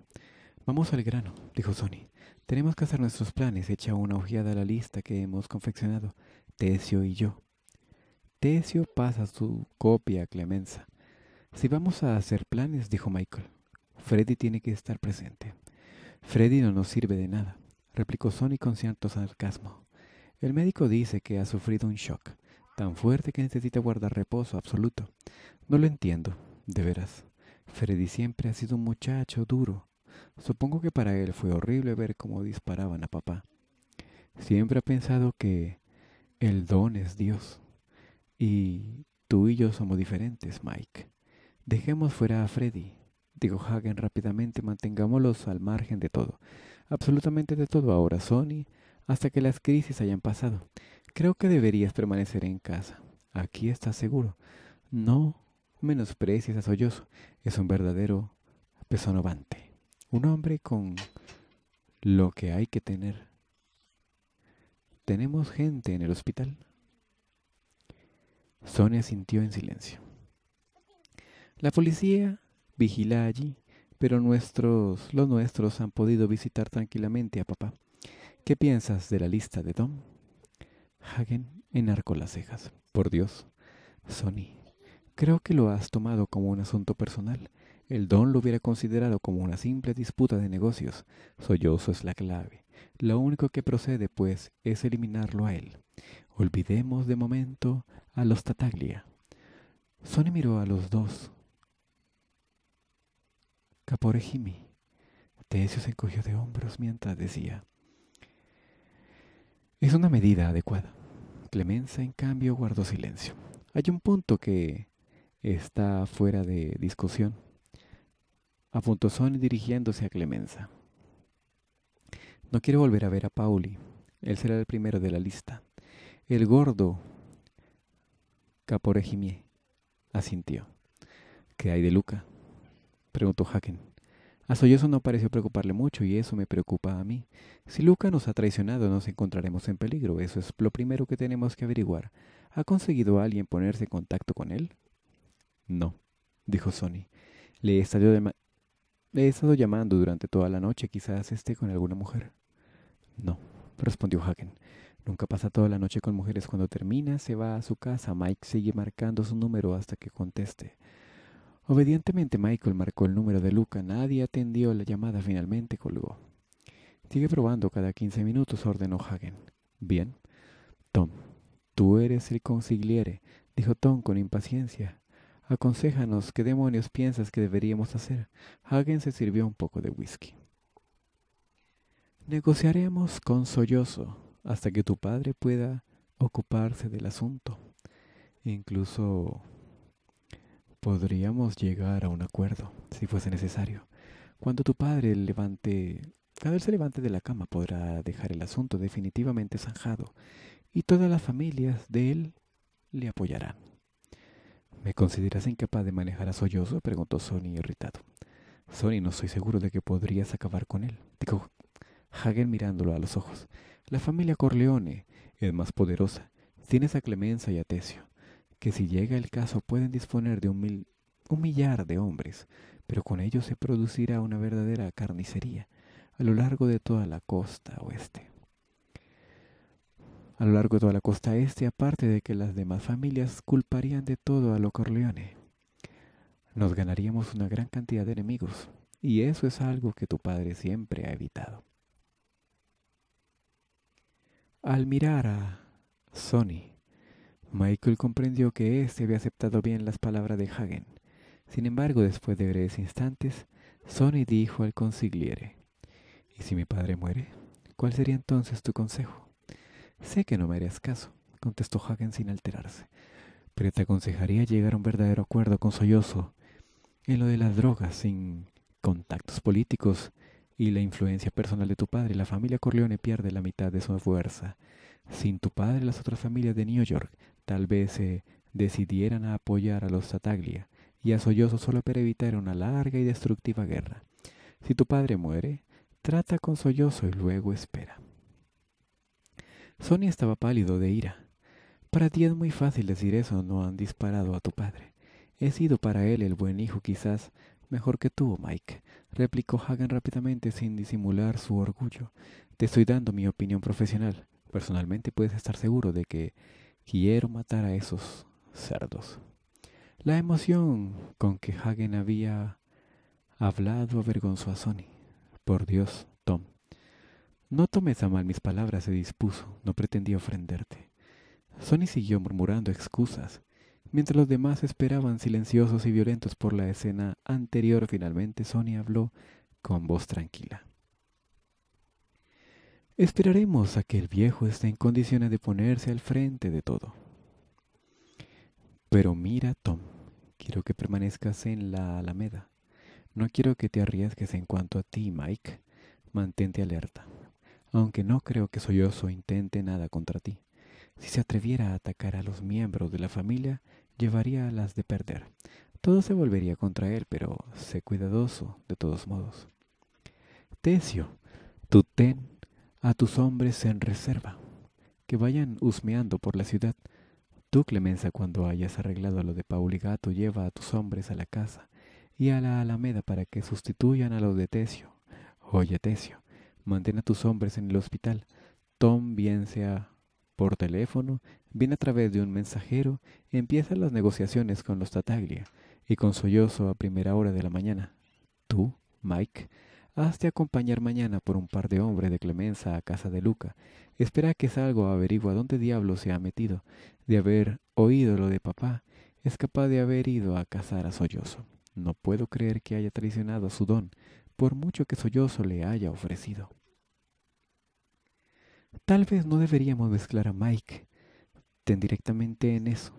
vamos al grano, dijo Sonny. Tenemos que hacer nuestros planes. Echa una ojeada a la lista que hemos confeccionado, Tesio y yo. Tesio pasa su copia a Clemenza. Si vamos a hacer planes, dijo Michael, Freddy tiene que estar presente. Freddy no nos sirve de nada, replicó Sonny con cierto sarcasmo. El médico dice que ha sufrido un shock tan fuerte que necesita guardar reposo absoluto. No lo entiendo, de veras. Freddy siempre ha sido un muchacho duro. Supongo que para él fue horrible ver cómo disparaban a papá. Siempre ha pensado que el don es Dios. Y tú y yo somos diferentes, Mike. Dejemos fuera a Freddy, dijo Hagen rápidamente, mantengámoslos al margen de todo, absolutamente de todo ahora, Sony hasta que las crisis hayan pasado. Creo que deberías permanecer en casa. Aquí estás seguro. No menosprecies a Sollozo. Es un verdadero pesonovante. Un hombre con lo que hay que tener. Tenemos gente en el hospital. Sonia sintió en silencio. La policía vigila allí, pero nuestros, los nuestros han podido visitar tranquilamente a papá. ¿Qué piensas de la lista de Don? Hagen enarcó las cejas. Por Dios, Sonny, creo que lo has tomado como un asunto personal. El don lo hubiera considerado como una simple disputa de negocios. Sollozo es la clave. Lo único que procede, pues, es eliminarlo a él. Olvidemos de momento a los Tataglia. Sonny miró a los dos. Caporejimi. Tecio se encogió de hombros mientras decía, es una medida adecuada. Clemenza, en cambio, guardó silencio. Hay un punto que está fuera de discusión. Apuntó Sony dirigiéndose a Clemenza. No quiero volver a ver a Pauli. Él será el primero de la lista. El gordo Caporejimie asintió. ¿Qué hay de Luca? preguntó Haken. A Sollozo no pareció preocuparle mucho y eso me preocupa a mí. Si Luca nos ha traicionado nos encontraremos en peligro, eso es lo primero que tenemos que averiguar. ¿Ha conseguido alguien ponerse en contacto con él? No, dijo Sonny. Le he estado, llamando durante toda la noche, quizás esté con alguna mujer. No, respondió Hagen. Nunca pasa toda la noche con mujeres. Cuando termina, se va a su casa. Mike sigue marcando su número hasta que conteste. Obedientemente Michael marcó el número de Luca. Nadie atendió la llamada. Finalmente colgó. Sigue probando cada 15 minutos, ordenó Hagen. Bien. Tom, tú eres el consigliere, dijo Tom con impaciencia. Aconséjanos qué demonios piensas que deberíamos hacer. Hagen se sirvió un poco de whisky. Negociaremos con sollozo hasta que tu padre pueda ocuparse del asunto. Incluso Podríamos llegar a un acuerdo, si fuese necesario. Cuando tu padre levante, ver se levante de la cama, podrá dejar el asunto definitivamente zanjado y todas las familias de él le apoyarán. ¿Me consideras incapaz de manejar a Sollozo? preguntó Sony irritado. Sony, no estoy seguro de que podrías acabar con él, dijo Hagen mirándolo a los ojos. La familia Corleone es más poderosa. Tienes a Clemenza y a Tesio que si llega el caso pueden disponer de un, millar de hombres, pero con ellos se producirá una verdadera carnicería a lo largo de toda la costa oeste. A lo largo de toda la costa este, aparte de que las demás familias culparían de todo a lo Corleone, nos ganaríamos una gran cantidad de enemigos, y eso es algo que tu padre siempre ha evitado. Al mirar a Sonny, Michael comprendió que éste había aceptado bien las palabras de Hagen. Sin embargo, después de breves instantes, Sonny dijo al consigliere, ¿Y si mi padre muere? ¿Cuál sería entonces tu consejo? Sé que no me harías caso, contestó Hagen sin alterarse, pero te aconsejaría llegar a un verdadero acuerdo con Sollozo en lo de las drogas sin contactos políticos y la influencia personal de tu padre. La familia Corleone pierde la mitad de su fuerza sin tu padre, las otras familias de New York tal vez se decidieran a apoyar a los Sataglia y a Sollozo solo para evitar una larga y destructiva guerra. Si tu padre muere, trata con Sollozo y luego espera. Sonia estaba pálido de ira. Para ti es muy fácil decir eso, no han disparado a tu padre. He sido para él el buen hijo quizás mejor que tú, Mike, replicó Hagan rápidamente sin disimular su orgullo. Te estoy dando mi opinión profesional. Personalmente puedes estar seguro de que quiero matar a esos cerdos. La emoción con que Hagen había hablado avergonzó a Sony. Por Dios, Tom. No tomes a mal mis palabras, se dispuso. No pretendía ofenderte. Sony siguió murmurando excusas, mientras los demás esperaban silenciosos y violentos por la escena anterior. Finalmente, Sony habló con voz tranquila. Esperaremos a que el viejo esté en condiciones de ponerse al frente de todo. Pero mira, Tom, quiero que permanezcas en la Alameda. No quiero que te arriesgues en cuanto a ti, Mike. Mantente alerta. Aunque no creo que Soyoso intente nada contra ti. Si se atreviera a atacar a los miembros de la familia, llevaría a las de perder. Todo se volvería contra él, pero sé cuidadoso de todos modos. Tesio, tu ten a tus hombres en reserva, que vayan husmeando por la ciudad. Tú, Clemenza, cuando hayas arreglado lo de Gato, lleva a tus hombres a la casa y a la Alameda para que sustituyan a los de Tesio. Oye, Tesio, mantén a tus hombres en el hospital. Tom, bien sea por teléfono, viene a través de un mensajero, empieza las negociaciones con los Tataglia y con sollozo a primera hora de la mañana. Tú, Mike, Hazte acompañar mañana por un par de hombres de Clemenza a casa de Luca. Espera que salgo, averiguar dónde diablo se ha metido. De haber oído lo de papá, es capaz de haber ido a cazar a Sollozo. No puedo creer que haya traicionado a su don, por mucho que Sollozo le haya ofrecido. Tal vez no deberíamos mezclar a Mike ten directamente en eso,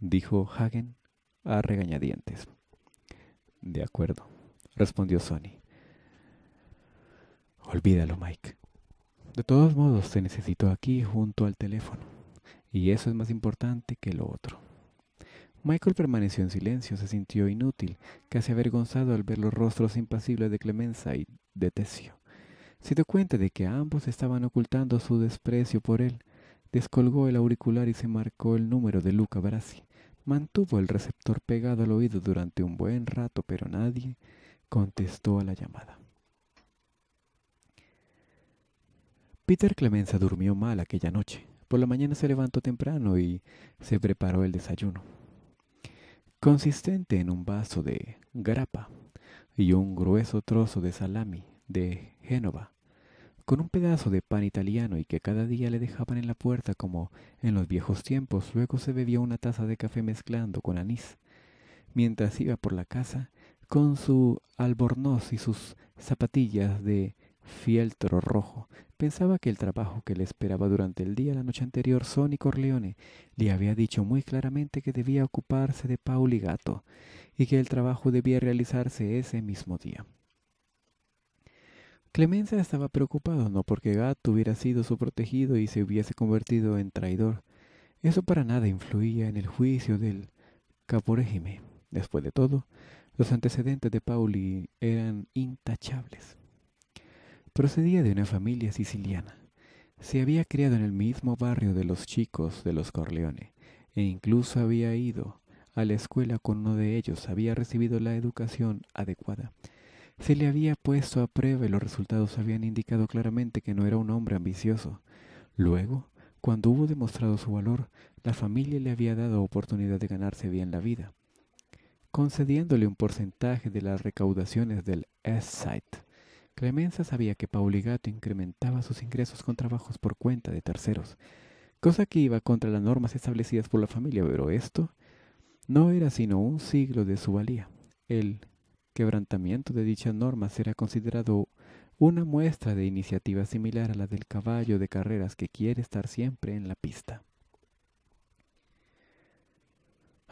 dijo Hagen a regañadientes. De acuerdo, respondió Sonny. Olvídalo, Mike. De todos modos, te necesito aquí junto al teléfono. Y eso es más importante que lo otro. Michael permaneció en silencio, se sintió inútil, casi avergonzado al ver los rostros impasibles de Clemenza y de Tesio. Se dio cuenta de que ambos estaban ocultando su desprecio por él. Descolgó el auricular y se marcó el número de Luca Brasi. Mantuvo el receptor pegado al oído durante un buen rato, pero nadie contestó a la llamada. Peter Clemenza durmió mal aquella noche. Por la mañana se levantó temprano y se preparó el desayuno, consistente en un vaso de grapa y un grueso trozo de salami de Génova, con un pedazo de pan italiano y que cada día le dejaban en la puerta como en los viejos tiempos. Luego se bebía una taza de café mezclando con anís. Mientras iba por la casa, con su albornoz y sus zapatillas de fieltro rojo. Pensaba que el trabajo que le esperaba durante el día la noche anterior Sonny Corleone le había dicho muy claramente que debía ocuparse de Paul y Gato y que el trabajo debía realizarse ese mismo día. clemencia estaba preocupado no porque Gato hubiera sido su protegido y se hubiese convertido en traidor. Eso para nada influía en el juicio del caporégime. Después de todo, los antecedentes de Pauli eran intachables. Procedía de una familia siciliana. Se había criado en el mismo barrio de los chicos de los Corleone e incluso había ido a la escuela con uno de ellos, había recibido la educación adecuada. Se le había puesto a prueba y los resultados habían indicado claramente que no era un hombre ambicioso. Luego, cuando hubo demostrado su valor, la familia le había dado oportunidad de ganarse bien la vida, concediéndole un porcentaje de las recaudaciones del S-Site. Clemenza sabía que Gato incrementaba sus ingresos con trabajos por cuenta de terceros, cosa que iba contra las normas establecidas por la familia, pero esto no era sino un siglo de su valía. El quebrantamiento de dichas normas era considerado una muestra de iniciativa similar a la del caballo de carreras que quiere estar siempre en la pista.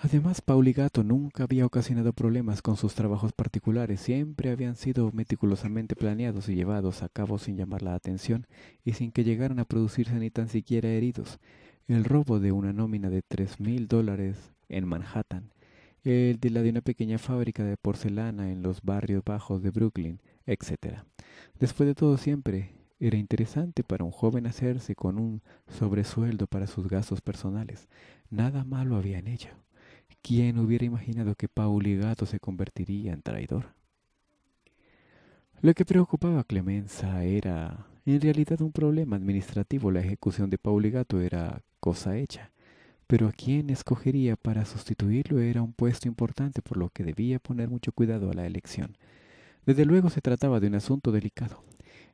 Además, y Gato nunca había ocasionado problemas con sus trabajos particulares, siempre habían sido meticulosamente planeados y llevados a cabo sin llamar la atención y sin que llegaran a producirse ni tan siquiera heridos. El robo de una nómina de tres mil dólares en Manhattan, el de la de una pequeña fábrica de porcelana en los barrios bajos de Brooklyn, etc. Después de todo, siempre era interesante para un joven hacerse con un sobresueldo para sus gastos personales. Nada malo había en ello. ¿Quién hubiera imaginado que Gato se convertiría en traidor? Lo que preocupaba a Clemenza era, en realidad, un problema administrativo. La ejecución de Gato era cosa hecha, pero a quien escogería para sustituirlo era un puesto importante, por lo que debía poner mucho cuidado a la elección. Desde luego se trataba de un asunto delicado.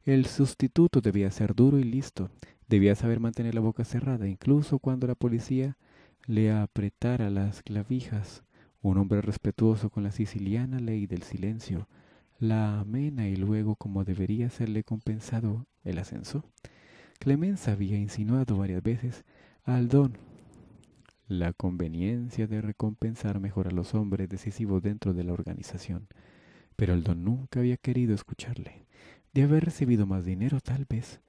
El sustituto debía ser duro y listo, debía saber mantener la boca cerrada, incluso cuando la policía le apretara las clavijas, un hombre respetuoso con la siciliana ley del silencio, la amena y luego, como debería serle compensado, el ascenso. Clemenza había insinuado varias veces al don la conveniencia de recompensar mejor a los hombres decisivos dentro de la organización, pero el don nunca había querido escucharle. De haber recibido más dinero, tal vez,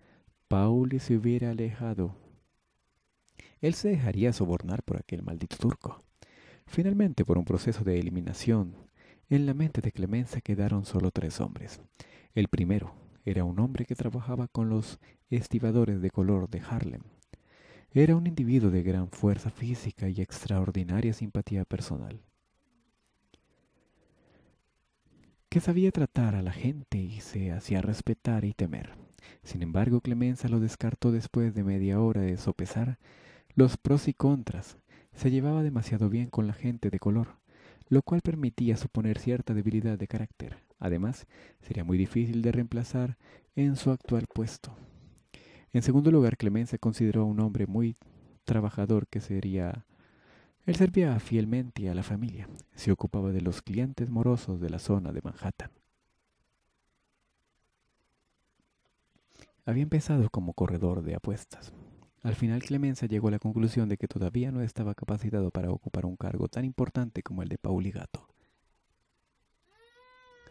Pauli se hubiera alejado él se dejaría sobornar por aquel maldito turco. Finalmente, por un proceso de eliminación, en la mente de Clemenza quedaron solo tres hombres. El primero era un hombre que trabajaba con los estibadores de color de Harlem. Era un individuo de gran fuerza física y extraordinaria simpatía personal, que sabía tratar a la gente y se hacía respetar y temer. Sin embargo, Clemenza lo descartó después de media hora de sopesar los pros y contras. Se llevaba demasiado bien con la gente de color, lo cual permitía suponer cierta debilidad de carácter. Además, sería muy difícil de reemplazar en su actual puesto. En segundo lugar, Clemente se consideró un hombre muy trabajador que sería... Él servía fielmente a la familia, se ocupaba de los clientes morosos de la zona de Manhattan. Había empezado como corredor de apuestas, al final Clemenza llegó a la conclusión de que todavía no estaba capacitado para ocupar un cargo tan importante como el de Gato.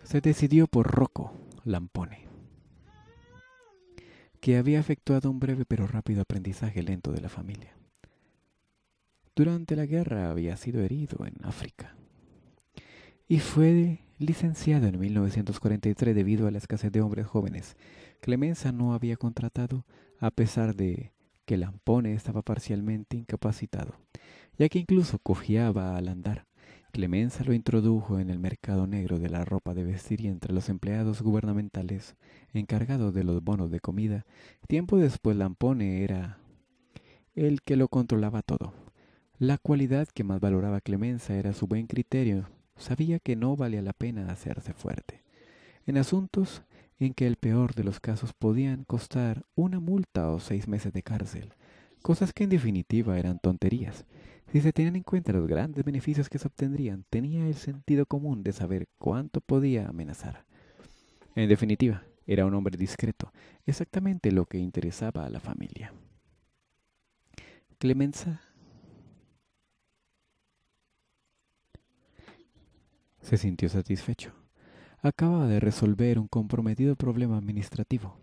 Se decidió por Rocco Lampone, que había efectuado un breve pero rápido aprendizaje lento de la familia. Durante la guerra había sido herido en África y fue licenciado en 1943 debido a la escasez de hombres jóvenes. Clemenza no había contratado a pesar de que Lampone estaba parcialmente incapacitado, ya que incluso cojeaba al andar. Clemenza lo introdujo en el mercado negro de la ropa de vestir y entre los empleados gubernamentales encargados de los bonos de comida. Tiempo después Lampone era el que lo controlaba todo. La cualidad que más valoraba Clemenza era su buen criterio. Sabía que no valía la pena hacerse fuerte. En asuntos en que el peor de los casos podían costar una multa o seis meses de cárcel, cosas que en definitiva eran tonterías. Si se tenían en cuenta los grandes beneficios que se obtendrían, tenía el sentido común de saber cuánto podía amenazar. En definitiva, era un hombre discreto, exactamente lo que interesaba a la familia. Clemenza se sintió satisfecho acababa de resolver un comprometido problema administrativo.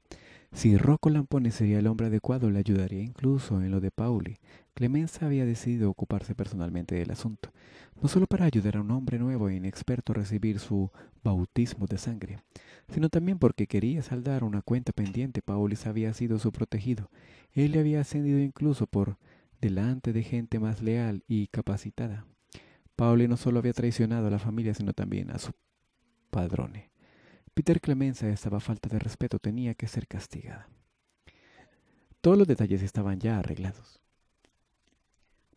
Si Rocco Lampone sería el hombre adecuado, le ayudaría incluso en lo de Pauli. Clemenza había decidido ocuparse personalmente del asunto, no solo para ayudar a un hombre nuevo e inexperto a recibir su bautismo de sangre, sino también porque quería saldar una cuenta pendiente. Paulis había sido su protegido. Él le había ascendido incluso por delante de gente más leal y capacitada. Pauli no solo había traicionado a la familia, sino también a su padrone. Peter Clemenza estaba falta de respeto, tenía que ser castigada. Todos los detalles estaban ya arreglados.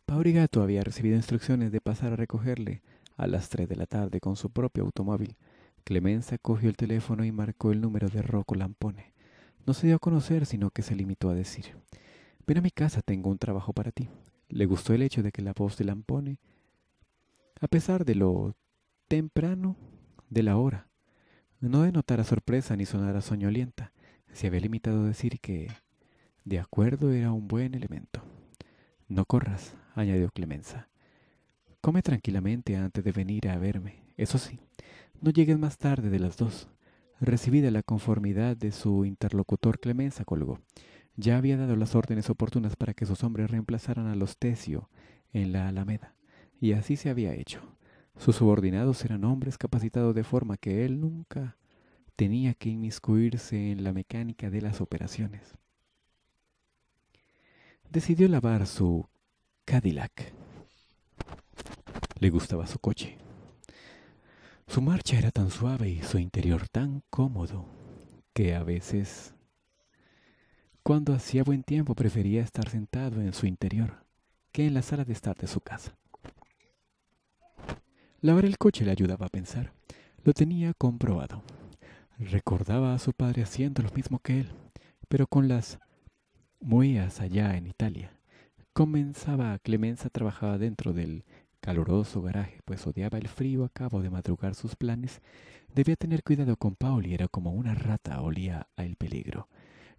Paurigato había recibido instrucciones de pasar a recogerle a las tres de la tarde con su propio automóvil. Clemenza cogió el teléfono y marcó el número de Rocco Lampone. No se dio a conocer, sino que se limitó a decir, Ven a mi casa, tengo un trabajo para ti. Le gustó el hecho de que la voz de Lampone, a pesar de lo temprano, de la hora. No denotara sorpresa ni sonara soñolienta. Se había limitado a decir que, de acuerdo, era un buen elemento. No corras, añadió Clemenza. Come tranquilamente antes de venir a verme. Eso sí, no llegues más tarde de las dos. Recibida la conformidad de su interlocutor, Clemenza colgó. Ya había dado las órdenes oportunas para que sus hombres reemplazaran a los Tesio en la Alameda, y así se había hecho. Sus subordinados eran hombres capacitados de forma que él nunca tenía que inmiscuirse en la mecánica de las operaciones. Decidió lavar su Cadillac. Le gustaba su coche. Su marcha era tan suave y su interior tan cómodo que a veces, cuando hacía buen tiempo, prefería estar sentado en su interior que en la sala de estar de su casa. Lavar el coche le ayudaba a pensar. Lo tenía comprobado. Recordaba a su padre haciendo lo mismo que él, pero con las mueas allá en Italia. Comenzaba, Clemenza trabajaba dentro del caluroso garaje, pues odiaba el frío a cabo de madrugar sus planes. Debía tener cuidado con Paul y era como una rata, olía al peligro.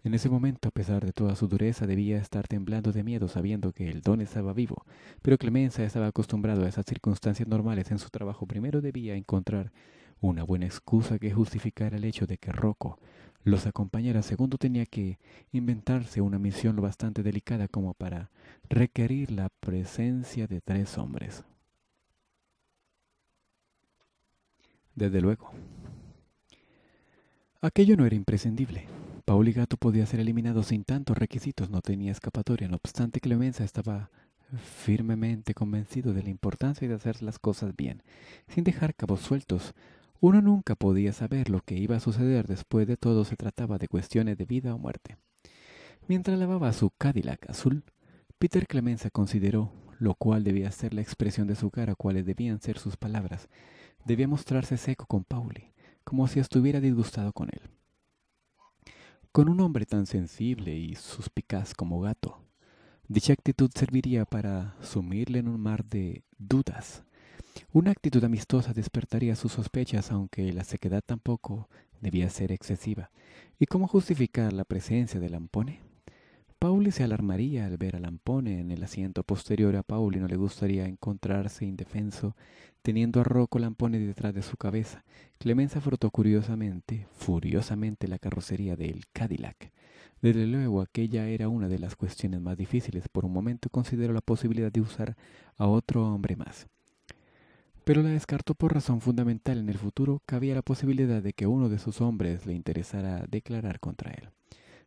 En ese momento, a pesar de toda su dureza, debía estar temblando de miedo sabiendo que el don estaba vivo, pero Clemenza estaba acostumbrado a esas circunstancias normales en su trabajo. Primero debía encontrar una buena excusa que justificara el hecho de que Rocco los acompañara. Segundo, tenía que inventarse una misión lo bastante delicada como para requerir la presencia de tres hombres. Desde luego. Aquello no era imprescindible. Pauli Gato podía ser eliminado sin tantos requisitos, no tenía escapatoria, no obstante Clemenza estaba firmemente convencido de la importancia de hacer las cosas bien, sin dejar cabos sueltos. Uno nunca podía saber lo que iba a suceder, después de todo se trataba de cuestiones de vida o muerte. Mientras lavaba su Cadillac azul, Peter Clemenza consideró lo cual debía ser la expresión de su cara, cuáles debían ser sus palabras. Debía mostrarse seco con Pauli, como si estuviera disgustado con él con un hombre tan sensible y suspicaz como gato. Dicha actitud serviría para sumirle en un mar de dudas. Una actitud amistosa despertaría sus sospechas, aunque la sequedad tampoco debía ser excesiva. ¿Y cómo justificar la presencia de Lampone? Pauli se alarmaría al ver a Lampone en el asiento posterior a Pauli. No le gustaría encontrarse indefenso teniendo a Rocco Lampone detrás de su cabeza. Clemenza frotó curiosamente, furiosamente la carrocería del Cadillac. Desde luego aquella era una de las cuestiones más difíciles. Por un momento consideró la posibilidad de usar a otro hombre más. Pero la descartó por razón fundamental. En el futuro cabía la posibilidad de que uno de sus hombres le interesara declarar contra él.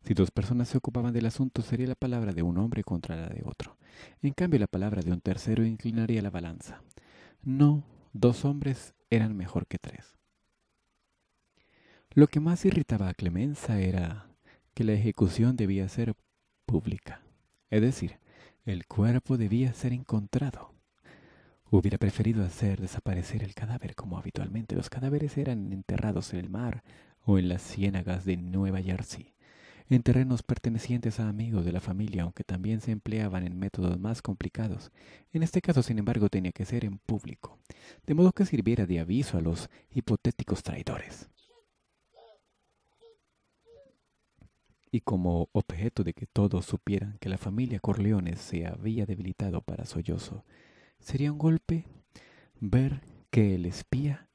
Si dos personas se ocupaban del asunto, sería la palabra de un hombre contra la de otro. En cambio, la palabra de un tercero inclinaría la balanza. No, dos hombres eran mejor que tres. Lo que más irritaba a Clemenza era que la ejecución debía ser pública, es decir, el cuerpo debía ser encontrado. Hubiera preferido hacer desaparecer el cadáver como habitualmente los cadáveres eran enterrados en el mar o en las ciénagas de Nueva Jersey en terrenos pertenecientes a amigos de la familia, aunque también se empleaban en métodos más complicados. En este caso, sin embargo, tenía que ser en público, de modo que sirviera de aviso a los hipotéticos traidores. Y como objeto de que todos supieran que la familia Corleones se había debilitado para sollozo, sería un golpe ver que el espía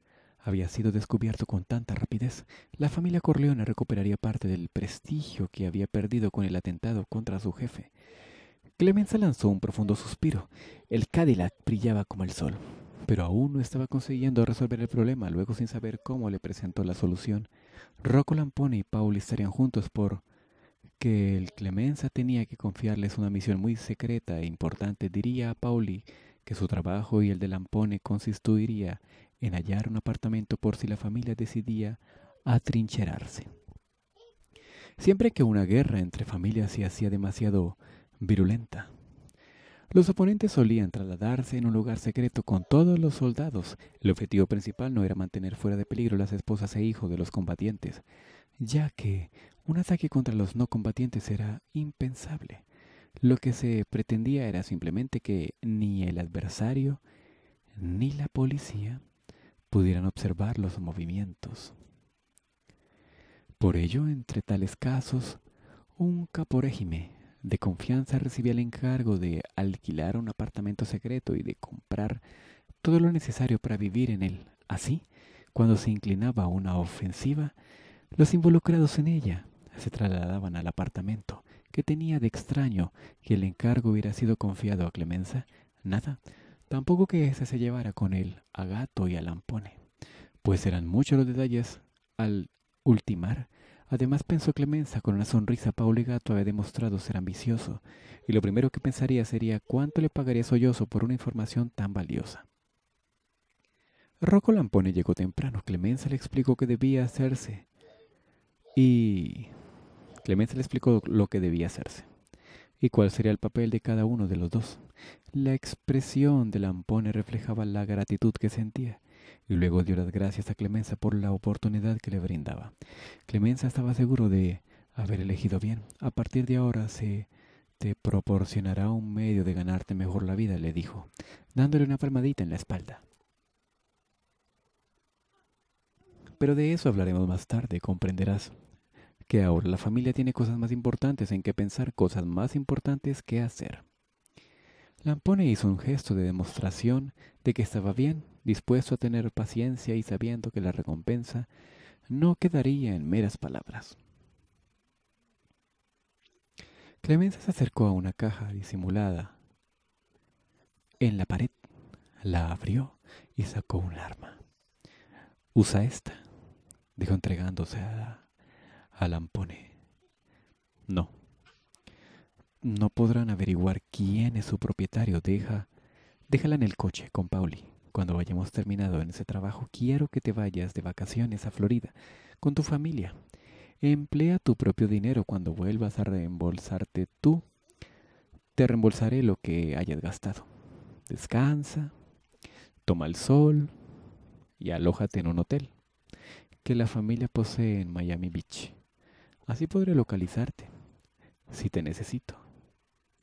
había sido descubierto con tanta rapidez, la familia Corleone recuperaría parte del prestigio que había perdido con el atentado contra su jefe. Clemenza lanzó un profundo suspiro. El Cadillac brillaba como el sol, pero aún no estaba consiguiendo resolver el problema, luego sin saber cómo le presentó la solución. Rocco Lampone y Pauli estarían juntos por que el Clemenza tenía que confiarles una misión muy secreta e importante, diría a Pauli que su trabajo y el de Lampone consistiría en hallar un apartamento por si la familia decidía atrincherarse. Siempre que una guerra entre familias se hacía demasiado virulenta, los oponentes solían trasladarse en un lugar secreto con todos los soldados. El objetivo principal no era mantener fuera de peligro las esposas e hijos de los combatientes, ya que un ataque contra los no combatientes era impensable. Lo que se pretendía era simplemente que ni el adversario ni la policía pudieran observar los movimientos. Por ello, entre tales casos, un caporégime de confianza recibía el encargo de alquilar un apartamento secreto y de comprar todo lo necesario para vivir en él. Así, cuando se inclinaba una ofensiva, los involucrados en ella se trasladaban al apartamento. que tenía de extraño que el encargo hubiera sido confiado a Clemenza? Nada, Tampoco que éste se llevara con él a Gato y a Lampone, pues eran muchos los detalles al ultimar. Además pensó Clemenza con una sonrisa, Paulo y Gato había demostrado ser ambicioso, y lo primero que pensaría sería cuánto le pagaría Sollozo por una información tan valiosa. Rocco Lampone llegó temprano. Clemenza le explicó que debía hacerse y... Clemenza le explicó lo que debía hacerse. ¿Y cuál sería el papel de cada uno de los dos? La expresión de Lampone reflejaba la gratitud que sentía, y luego dio las gracias a Clemenza por la oportunidad que le brindaba. Clemenza estaba seguro de haber elegido bien. A partir de ahora se te proporcionará un medio de ganarte mejor la vida, le dijo, dándole una palmadita en la espalda. Pero de eso hablaremos más tarde, comprenderás que ahora la familia tiene cosas más importantes en que pensar, cosas más importantes que hacer. Lampone hizo un gesto de demostración de que estaba bien, dispuesto a tener paciencia y sabiendo que la recompensa no quedaría en meras palabras. Clemencia se acercó a una caja disimulada en la pared, la abrió y sacó un arma. Usa esta, dijo entregándose a Alan No. No podrán averiguar quién es su propietario. Deja, déjala en el coche con Pauli. Cuando hayamos terminado en ese trabajo, quiero que te vayas de vacaciones a Florida con tu familia. Emplea tu propio dinero cuando vuelvas a reembolsarte tú. Te reembolsaré lo que hayas gastado. Descansa, toma el sol y alójate en un hotel que la familia posee en Miami Beach. Así podré localizarte si te necesito.